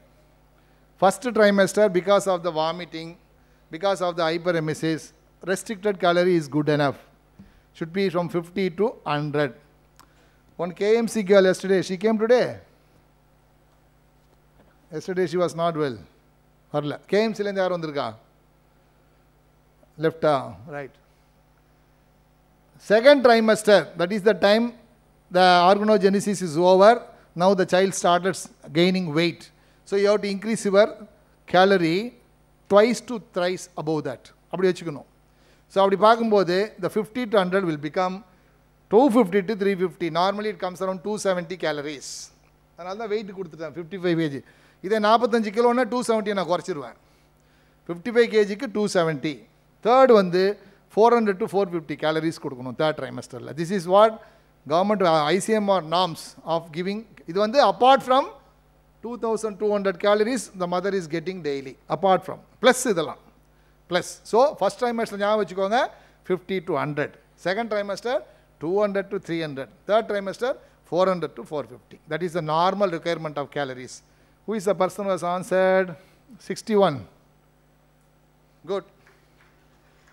first trimester because of the vomiting because of the hyperemesis restricted calorie is good enough should be from 50 to 100. One KMC girl yesterday, she came today. Yesterday she was not well. வரல கேஎம்சிலேருந்து யார் வந்திருக்கா லெஃப்டா right second trimester that is the time the organogenesis is over now the child started gaining weight so you have to increase your calorie twice to thrice above that அப்படி வச்சுக்கணும் so அப்படி பார்க்கும்போது the fifty to hundred will become 250 to 350 normally it comes around 270 calories அதனால தான் wait கொடுத்துட்டேன் fifty five KG இதே நாற்பத்தஞ்சு கிலோன்னா two seventy நான் குறைச்சிருவேன் ஃபிஃப்டி ஃபைவ் கேஜிக்கு டூ செவன்ட்டி தேர்ட் வந்து four hundred to four fifty calories கொடுக்கணும் தேர்ட் ட்ரைமஸ்டரில் this is what government ICMR norms of giving இது வந்து apart from two thousand two hundred calories the mother is getting daily apart from plus இதெல்லாம் plus so first trimester ஞாபகம் வச்சுக்கோங்க fifty to hundred second trimester 200 to 300. Third trimester, 400 to 450. That is the normal requirement of calories. Who is the person who has answered? 61. Good.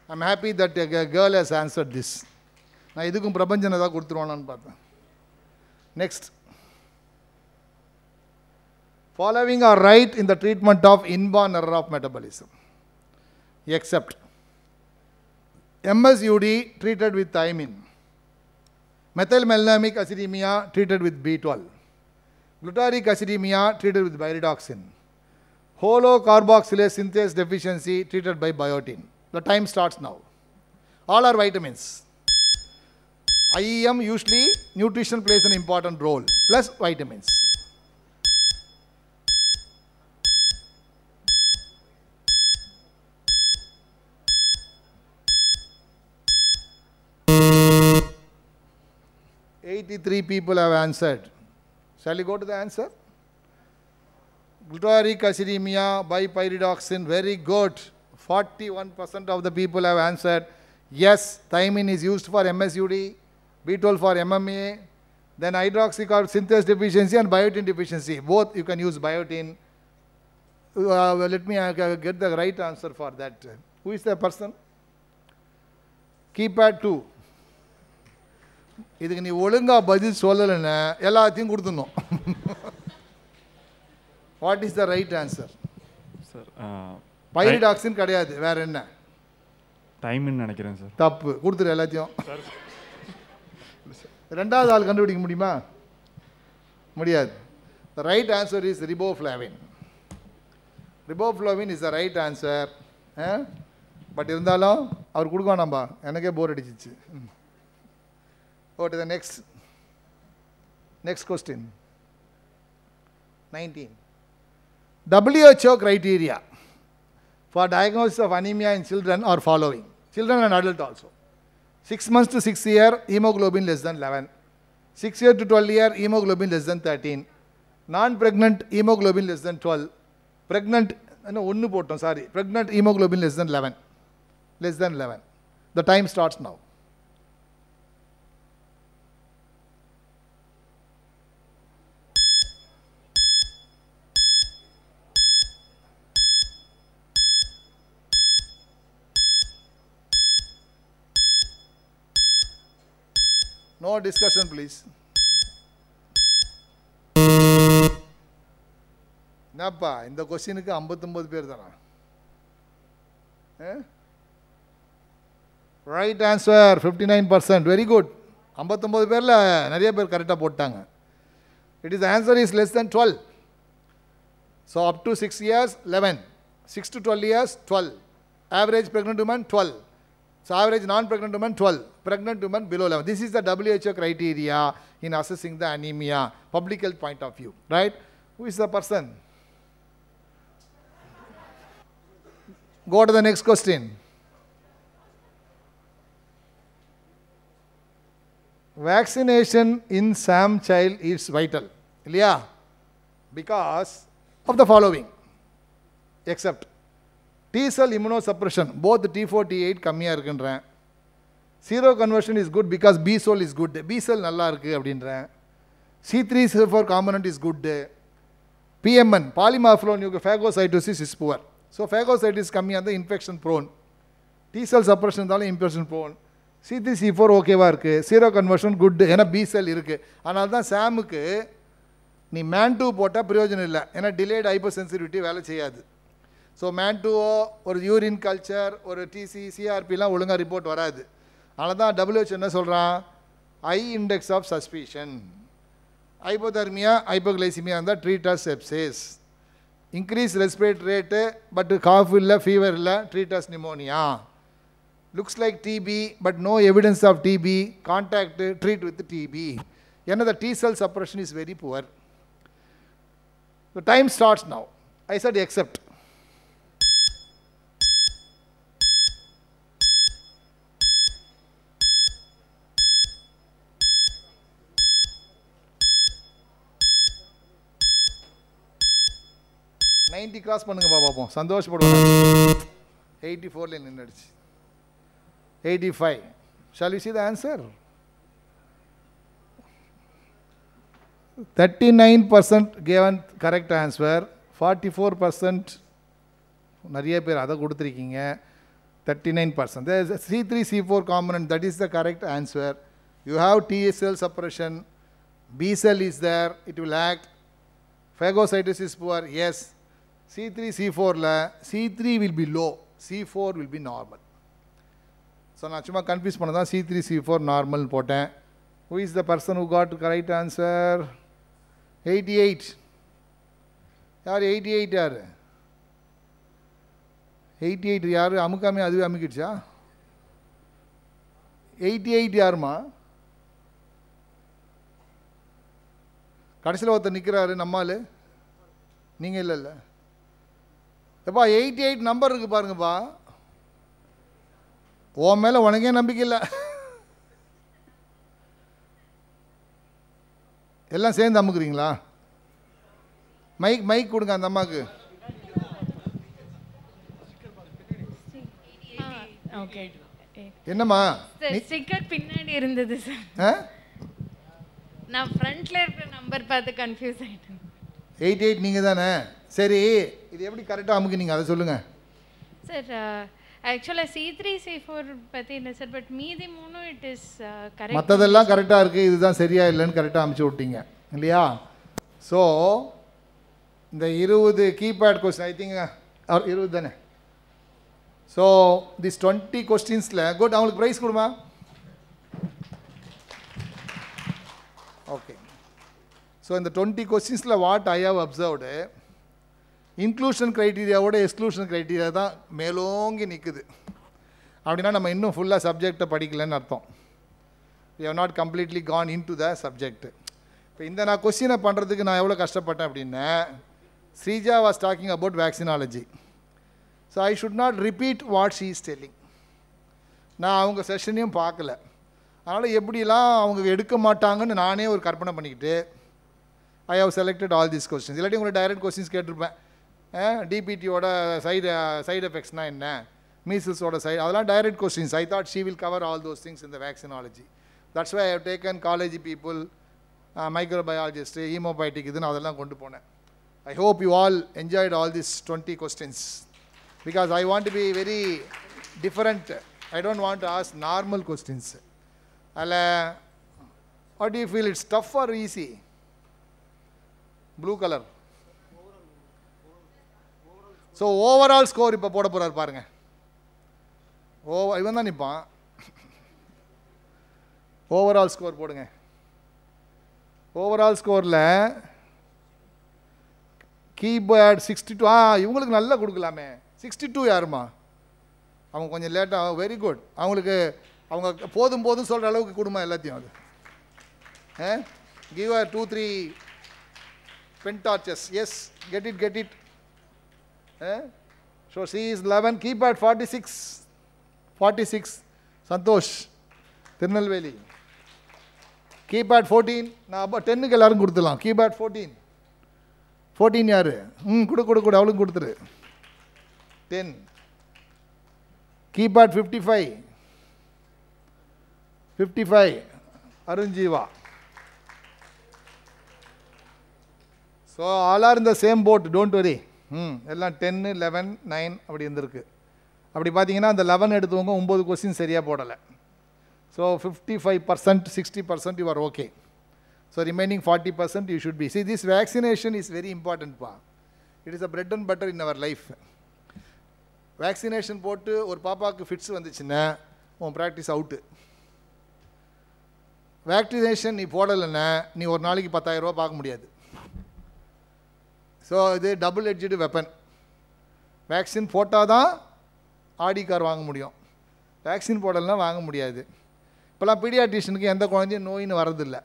I'm happy that a girl has answered this. Next. இதுக்கும் following are right in the treatment of inborn error of metabolism, except MSUD treated with thymine. Methylmalonic acidemia treated with B12. Glutaric acidemia treated with pyridoxine. Holocarboxylase synthase deficiency treated by biotin. The time starts now. All are vitamins. IEM usually nutrition plays an important role, plus vitamins. 83 people have answered. Shall we go to the answer? Glutaric acidemia by very good. 41% of the people have answered, yes, thymine is used for MSUD, B12 for MMA, then hydroxycarb synthase deficiency and biotin deficiency. Both you can use biotin. Uh, let me uh, get the right answer for that. Who is the person? Keypad 2. இதுக்கு நீ ஒழுங்காக பதில் சொல்லலைன்னு எல்லாத்தையும் கொடுத்துடணும் what is the right answer sir pyridoxine கிடையாது வேற என்ன டைம்னு நினைக்கிறேன் சார் தப்பு கொடுத்துரு எல்லாத்தையும் ரெண்டாவது ஆள் கண்டுபிடிக்க முடியுமா முடியாது the right answer is ribo ribo riboflavin is the right answer but இருந்தாலும் அவர் கொடுக்கணும் எனக்கே போர் அடிச்சிச்சு Go to the next, next question. 19. WHO criteria for diagnosis of anemia in children are following. Children and adults also. 6 months to 6 year, hemoglobin less than 11. 6 year to 12 year, hemoglobin less than 13. Non-pregnant hemoglobin less than 12. Pregnant, no, ஒன்று போட்டோம் sorry pregnant haemoglobin less than eleven less than eleven the time starts now more discussion, please. என்னப்பா இந்த கொஸ்டினுக்கு ஐம்பத்தொம்பது பேர் தானா right answer fifty nine percent very good ஐம்பத்தொம்பது பேரில் நிறைய பேர் கரெக்டாக போட்டாங்க it is answer is less than twelve so up to six years eleven six to twelve years twelve average pregnant woman twelve So average non-pregnant women 12, pregnant women below 11. This is the WHO criteria in assessing the anemia, public health point of view, right? Who is the person? Go to the next question. Vaccination in SAM child is vital. Yeah, because of the following, except T cell cell immunosuppression both T four eight கம்மியாக இருக்குன்றேன் seroconversion is good because B cell is good B cell நல்லா இருக்குது அப்படின்றேன் C three C four component is good PMN பாலிமாஃப்ளோன் யூக்கு phagocytosis is poor so phagocytes கம்மியாக இருந்தால் infection prone T cell cell suppression இருந்தாலும் infection prone C three C four ஓகேவாக இருக்குது சீரோ கன்வர்ஷன் குட் ஏன்னா பி செல் இருக்குது அதனால தான் சாமுக்கு நீ மேன் டூ போட்டால் பிரயோஜனம் இல்லை ஏன்னா டிலேட் ஹைப்பர் சென்சிட்டிவிட்டி வேலை செய்யாது ஸோ மேன்டுவோ ஒரு யூரின் கல்ச்சர் ஒரு டிசி சிஆர்பிலாம் ஒழுங்காக ரிப்போர்ட் வராது அதனால் தான் டபிள்யூஹெச் என்ன சொல்கிறான் high index of suspicion hypothermia hypoglycaemia இருந்தால் treat as sepsis increase respiratory rate but cough இல்லை ஃபீவர் இல்லை treat as pneumonia looks like TB but no evidence of TB contact treat with TB என்ன the T cell suppression is very poor time starts now I said except ninety cross பண்ணுங்க பார்ப்போம் சந்தோஷப்படுவோம் eighty ஃபோரில் நின்றுடுச்சு eighty five shall you see the answer thirty nine percent given correct answer forty four percent நிறைய பேர் அதை கொடுத்துருக்கீங்க thirty nine percent C three C four component that is the correct answer you have T cell suppression, B cell is there, it will act, phagocytosis is poor, yes, C C three ஃபோரில் C three will be low C four will be normal so நான் சும்மா confuse பண்ண தான் C three C four normal போட்டேன் who is the person who got correct answer eighty eight யார் eighty eight யார் eighty eight யார் அமுக்காமே அதுவே அமுக்கிடுச்சா எயிட்டி எயிட் யாருமா கடைசியில் ஒருத்தர் நிற்கிறாரு நம்மால் நீங்கள் இல்லை இல்லை எப்பா எயிட்டி எயிட் நம்பர் இருக்குது பாருங்கப்பா உன் மேலே உனக்கே நம்பிக்கை இல்லை எல்லாம் சேர்ந்து அமுக்குறீங்களா மைக் மைக் கொடுங்க அந்த அம்மாவுக்கு என்னம்மா ஸ்டிக்கர் பின்னாடி இருந்தது சார் நான் ஃப்ரண்ட்ல இருக்கிற நம்பர் பார்த்து கன்ஃபியூஸ் ஆயிட்டேன் எயிட் எயிட் நீங்கள் தானே சரி இது எப்படி கரெக்டாக அமுக்கு நீங்கள் அதை சொல்லுங்கள் சார் ஆக்சுவலாக சி த்ரீ சி ஃபோர் பற்றி என்ன சார் பட் மீதி மூணு இட் இஸ் uh, மற்றதெல்லாம் கரெக்டாக இருக்குது இதுதான் சரியா இல்லைன்னு கரெக்டாக அமுச்சு விட்டீங்க இல்லையா ஸோ இந்த இருபது கீபேட் கொஸ்டின் ஐ திங்க் இருபது தானே ஸோ திஸ் டுவெண்ட்டி கொஸ்டின்ஸில் குட் அவங்களுக்கு ப்ரைஸ் கொடுமா ஓகே ஸோ இந்த டுவெண்ட்டி கொஸ்டின்ஸில் what I have observed inclusion க்ரைட்டீரியாவோட எக்ஸ்க்ளூஷன் க்ரைட்டீரியா தான் மேலோங்கி நிற்குது அப்படின்னா நம்ம இன்னும் ஃபுல்லாக சப்ஜெக்டை படிக்கலன்னு அர்த்தம் we have not completely gone in to the subject இப்போ இந்த நான் கொஸ்டினை பண்ணுறதுக்கு நான் எவ்வளோ கஷ்டப்பட்டேன் அப்படின்னா Sreeja was talking about vaccinology so I should not repeat what she is telling நான் அவங்க செஷனையும் பார்க்கல அதனால் எப்படிலாம் அவங்க எடுக்க மாட்டாங்கன்னு நானே ஒரு கற்பனை பண்ணிக்கிட்டு I have selected all these questions இல்லாட்டி உங்களுக்கு டைரக்ட் கொஸ்டின்ஸ் கேட்டிருப்பேன் டிபிடியோட சைடு சைடு எஃபெக்ட்ஸ்னால் என்ன மீசில்ஸோட சைடு அதெல்லாம் direct questions I thought she will cover all those things இந்த vaccinology that's why have taken college people microbiologist ஹீமோபயோட்டிக் இதுன்னு அதெல்லாம் கொண்டு போனேன் I hope you all enjoyed all this twenty questions because I want be very different I don't want as normal questions அதில் what you feel it's tough or easy blue colour so overall score இப்போ போட போகிறார் பாருங்கள் ஓ இவன் தான் நிற்பான் overall score போடுங்க ஓவரால் ஸ்கோரில் கீபேட் சிக்ஸ்டி டூ ஆ இவங்களுக்கு நல்லா கொடுக்கலாமே சிக்ஸ்டி டூ யாருமா அவங்க கொஞ்சம் லேட்டாக வெரி குட் அவங்களுக்கு அவங்க போதும் போதும் சொல்கிற அளவுக்கு கொடுமா எல்லாத்தையும் அது give or two three pen torches yes get it get it Eh? So she is 11, keep at 46. 46, Santosh, Tirunelveli. Keep at 14, நான் அப்போ டென்னுக்கு எல்லாரும் கொடுத்துலாம் கீப் அட் ஃபோர்டீன் ஃபோர்டீன் யார் ம் கொடு கொடு கொடு அவளுக்கு கொடுத்துரு ten keep at fifty five fifty five Arunjeeva so all are இந்த சேம் போட் டோன்ட் வரி ம் எல்லாம் டென்னு லெவன் நைன் அப்படி இருந்திருக்கு அப்படி பார்த்தீங்கன்னா அந்த லெவன் எடுத்தவங்க ஒம்பது கொஸ்டின் சரியாக போடலை so fifty five percent sixty percent you are okay so remaining forty percent you should be see this vaccination is very இம்பார்ட்டன்ட்ப்பா it is a bread and butter in our life vaccination போட்டு ஒரு பாப்பாவுக்கு fits வந்துச்சுன்னா உன் practice out vaccination நீ போடலைன்னா நீ ஒரு நாளைக்கு பத்தாயிரரூபா பார்க்க முடியாது ஸோ இது டபுள் எட்ஜு வெப்பன் வேக்சின் போட்டால் தான் ஆடி கார் வாங்க முடியும் வேக்சின் போடலாம் வாங்க முடியாது இப்போல்லாம் பீடியாட்ரிஷனுக்கு எந்த குழந்தையும் நோயின்னு வரதில்லை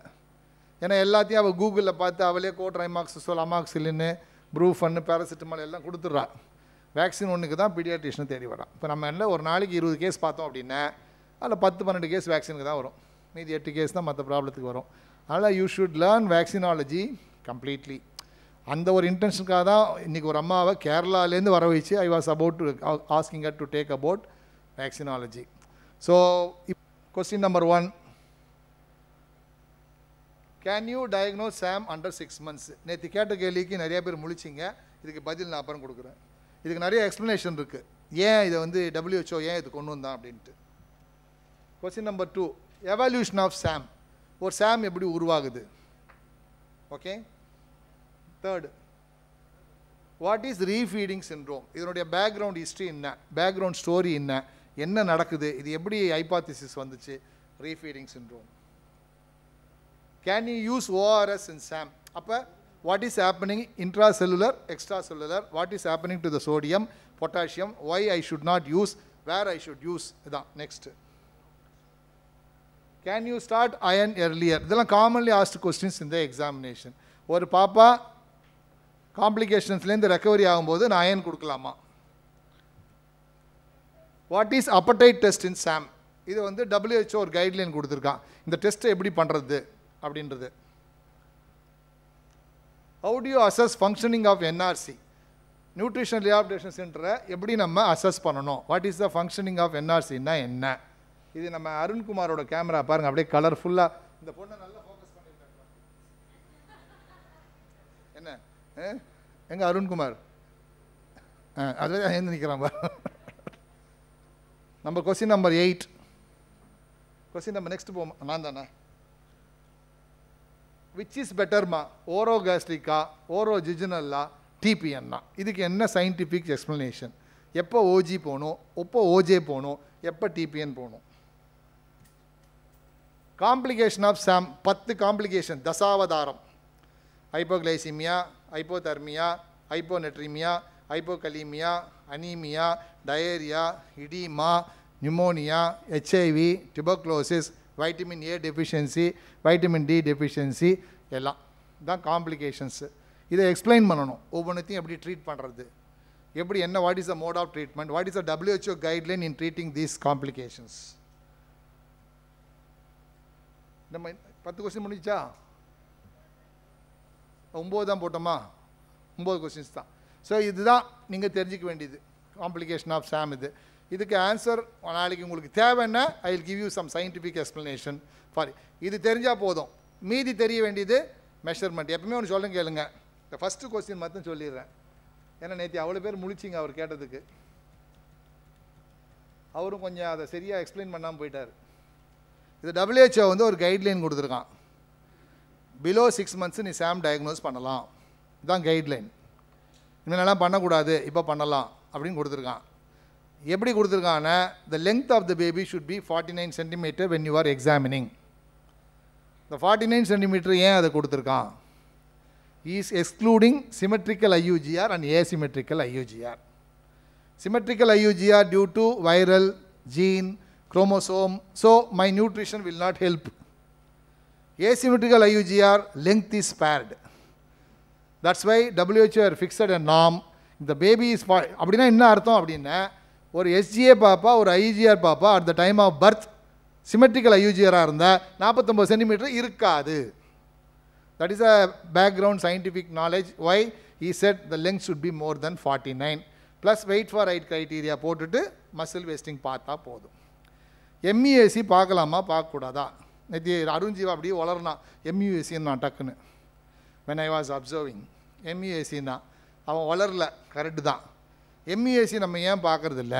ஏன்னா எல்லாத்தையும் அவள் கூகுளில் பார்த்து அவளே கோட்ரைமாக்ஸ் சொல் அமாக்சிலின்னு ப்ரூஃபன்னு பேரசிட்டமால் எல்லாம் கொடுத்துட்றா வேக்சின் ஒன்றுக்கு தான் பீடியாட்ரிஷன் தேடி வரான் இப்போ நம்ம என்ன ஒரு நாளைக்கு இருபது கேஸ் பார்த்தோம் அப்படின்னா அதில் பத்து பன்னெண்டு கேஸ் வேக்சினுக்கு தான் வரும் மீதி எட்டு கேஸ் தான் மற்ற ப்ராப்ளத்துக்கு வரும் அதனால் you should learn vaccinology completely அந்த ஒரு இன்டென்ஷனுக்காக தான் இன்றைக்கி ஒரு அம்மாவை கேரளாலேருந்து வர வச்சு I was about to asking at to take about vaccinology so if question number one can you diagnose SAM under six months நேற்று கேட்ட கேள்விக்கு நிறைய பேர் முழிச்சிங்க இதுக்கு பதில் நான் அப்புறம் கொடுக்குறேன் இதுக்கு நிறைய எக்ஸ்ப்ளனேஷன் இருக்குது ஏன் இதை வந்து டபிள்யூஹெச்ஓ ஏன் இது கொண்டு வந்தான் அப்படின்ட்டு question number two evolution of SAM ஒரு சாம் எப்படி உருவாகுது okay third what is refeeding syndrome இதனுடைய பேக்ரவுண்ட் ஹிஸ்ட்ரி என்ன பேக்ரவுண்ட் ஸ்டோரி என்ன என்ன நடக்குது இது எப்படி ஐபாத்திசிஸ் வந்துச்சு refeeding syndrome can you use ORS in SAM அப்போ what is happening intracellular extracellular what is happening to the sodium potassium why I should not use where I should use இதுதான் next can you start iron earlier இதெல்லாம் commonly asked questions இந்த examination ஒரு பாப்பா காம்ப்ளிகேஷன்ஸ்லேருந்து recovery ஆகும்போது நான் iron கொடுக்கலாமா what is appetite test in SAM இது வந்து டபிள்யூஹெச்ஓ ஒரு கைட்லைன் கொடுத்துருக்கான் இந்த டெஸ்ட்டை எப்படி பண்ணுறது அப்படின்றது how to you assess functioning of NRC nutrition rehabilitation சென்டரை எப்படி நம்ம அசஸ் பண்ணணும் what is the functioning of என்ஆர்சின்னா என்ன இது நம்ம அருண்குமாரோட கேமரா பாருங்கள் அப்படியே கலர்ஃபுல்லாக இந்த பொண்ணை நல்லா ஃபோக்கஸ் பண்ணியிருக்காங்க என்ன எங்க அருண்குமார் ஆ அதுவே எழுந்து நிற்கிறான் நம்ம question number eight question number next போமா நான் தானே விச் இஸ் பெட்டர்மா ஓரோ கேஸ்ட்ரிக்கா ஓரோ ஜிஜினல்லா டிபிஎன்னா இதுக்கு என்ன சயின்டிஃபிக் எக்ஸ்ப்ளனேஷன் எப்போ ஓஜி போகணும் எப்போ ஓஜே போகணும் எப்போ டிபிஎன் போகணும் காம்ப்ளிகேஷன் ஆஃப் சாம் பத்து காம்ப்ளிகேஷன் தசாவதாரம் hypoglycaemia hypothermia hyponatraemia hypokalaemia anaemia diarrhoea oedema pneumonia HIV tuberculosis vitamin A deficiency vitamin D deficiency எல்லாம் தான் காம்ப்ளிகேஷன்ஸு இதை எக்ஸ்பிளைன் பண்ணணும் ஒவ்வொன்றத்தையும் எப்படி ட்ரீட் பண்ணுறது எப்படி என்ன what is a mode of treatment what is a WHO guideline in treating these complications நம்ம பத்து கொஸ்டின் முடிஞ்சா ஒம்பது தான் போட்டோமா ஒம்பது கொஸ்டின்ஸ் தான் ஸோ இதுதான் நீங்கள் தெரிஞ்சிக்க வேண்டியது காம்ப்ளிகேஷன் ஆஃப் சாம் இது இதுக்கு ஆன்சர் நாளைக்கு உங்களுக்கு தேவைன்னா I will give you some scientific explanation for இது தெரிஞ்சால் போதும் மீதி தெரிய வேண்டியது மெஷர்மெண்ட் எப்பவுமே ஒன்று சொல்லுங்க கேளுங்க இந்த ஃபஸ்ட்டு கொஸ்டின் மட்டும் சொல்லிடுறேன் ஏன்னா நேற்று அவ்வளோ பேர் முழிச்சிங்க அவர் கேட்டதுக்கு அவரும் கொஞ்சம் அதை சரியாக எக்ஸ்பிளைன் பண்ணாமல் போயிட்டார் இது டபிள்யூஹெச்ஓ வந்து ஒரு கைட்லைன் கொடுத்துருக்கான் பிலோ சிக்ஸ் மந்த்ஸ் நீ சாம் டயக்னோஸ் பண்ணலாம் இதுதான் கைட்லைன் இனிமேலாம் பண்ணக்கூடாது இப்போ பண்ணலாம் அப்படின்னு கொடுத்துருக்கான் எப்படி கொடுத்துருக்கான்னு the length of the baby should be forty nine centimetre when you are examining இந்த ஃபார்ட்டி நைன் சென்டிமீட்டர் ஏன் அதை கொடுத்துருக்கான் is excluding symmetrical IUGR and asymmetrical IUGR symmetrical IUGR due to viral gene chromosome so my nutrition will not help asymmetrical IUGR length is spared. That's why WHO had fixed a norm. The baby is அப்படின்னா என்ன அர்த்தம் அப்படின்னா ஒரு SGA பாப்பா ஒரு IGR பாப்பா at the time of birth symmetrical ஐயூஜியராக இருந்தால் நாற்பத்தொம்பது சென்டிமீட்டர் இருக்காது that is a background scientific knowledge why he set the length should be more than forty nine plus weight for height criteria போட்டுட்டு muscle wasting பார்த்தா போதும் எம்இஏசி e பார்க்கலாமா பார்க்கக்கூடாதா நேற்று அருண்ஜீவா அப்படியே வளர்னான் எம்யூஎஸ்சின்னு நான் டக்குன்னு when I was observing MUSC தான் அவன் வளரல கரெக்டு தான் எம்யூஎஸ்சி நம்ம ஏன் பார்க்குறதில்ல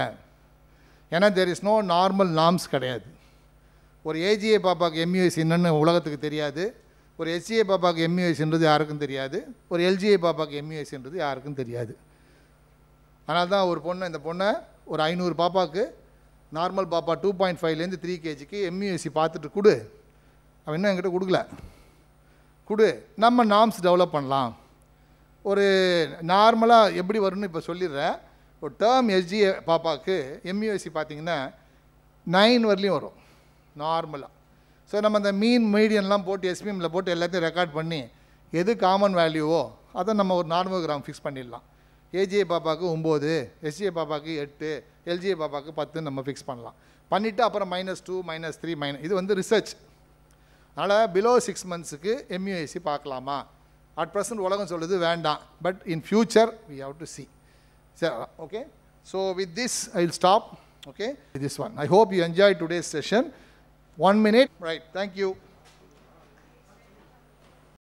ஏன்னா there is no normal norms கிடையாது ஒரு ஏஜிஏ பாப்பாவுக்கு எம்யூஎஸ் என்னன்னு உலகத்துக்கு தெரியாது ஒரு எஸ்சிஏ பாப்பாவுக்கு எம்யூஎஸ்ன்றது யாருக்கும் தெரியாது ஒரு எல்ஜிஐ பாப்பாவுக்கு எம்யூஏசின்றது யாருக்கும் தெரியாது அதனால் தான் ஒரு பொண்ணு இந்த பொண்ணை ஒரு ஐநூறு பாப்பாவுக்கு நார்மல் பாப்பா டூ பாயிண்ட் ஃபைவ்லேருந்து த்ரீ கேஜிக்கு எம்யூஎஸ்சி பார்த்துட்டு கொடு அவன் இன்னும் என்கிட்ட கொடுக்கல கொடு நம்ம நாம்ஸ் டெவலப் பண்ணலாம் ஒரு நார்மலாக எப்படி வரும்னு இப்போ சொல்லிடுறேன் ஒரு டேர்ம் எஸ்ஜி பாப்பாவுக்கு எம்யூஎஸ்சி பார்த்தீங்கன்னா நைன் வரலையும் வரும் நார்மலாக ஸோ நம்ம அந்த மீன் மீடியன்லாம் போட்டு எஸ்பிஎம்மில் போட்டு எல்லாத்தையும் ரெக்கார்ட் பண்ணி எது காமன் வேல்யூவோ அதை நம்ம ஒரு நார்மல் கிராம் ஃபிக்ஸ் பண்ணிடலாம் ஏஜிஏ பாப்பாவுக்கு ஒம்பது எஸ்ஜிஏ பாப்பாவுக்கு எட்டு எல்ஜிஏ பாப்பாவுக்கு பத்துன்னு நம்ம ஃபிக்ஸ் பண்ணலாம் பண்ணிவிட்டு அப்புறம் minus two minus three minus இது வந்து ரிசர்ச் அதனால் பிலோ சிக்ஸ் மந்த்ஸுக்கு எம்யூஐசி பார்க்கலாமா அட் ப்ரெசன்ட் உலகம் சொல்லுது வேண்டாம் but in future we have to see சரி okay so with this I will stop okay with this one I hope you enjoy today session one minute right thank you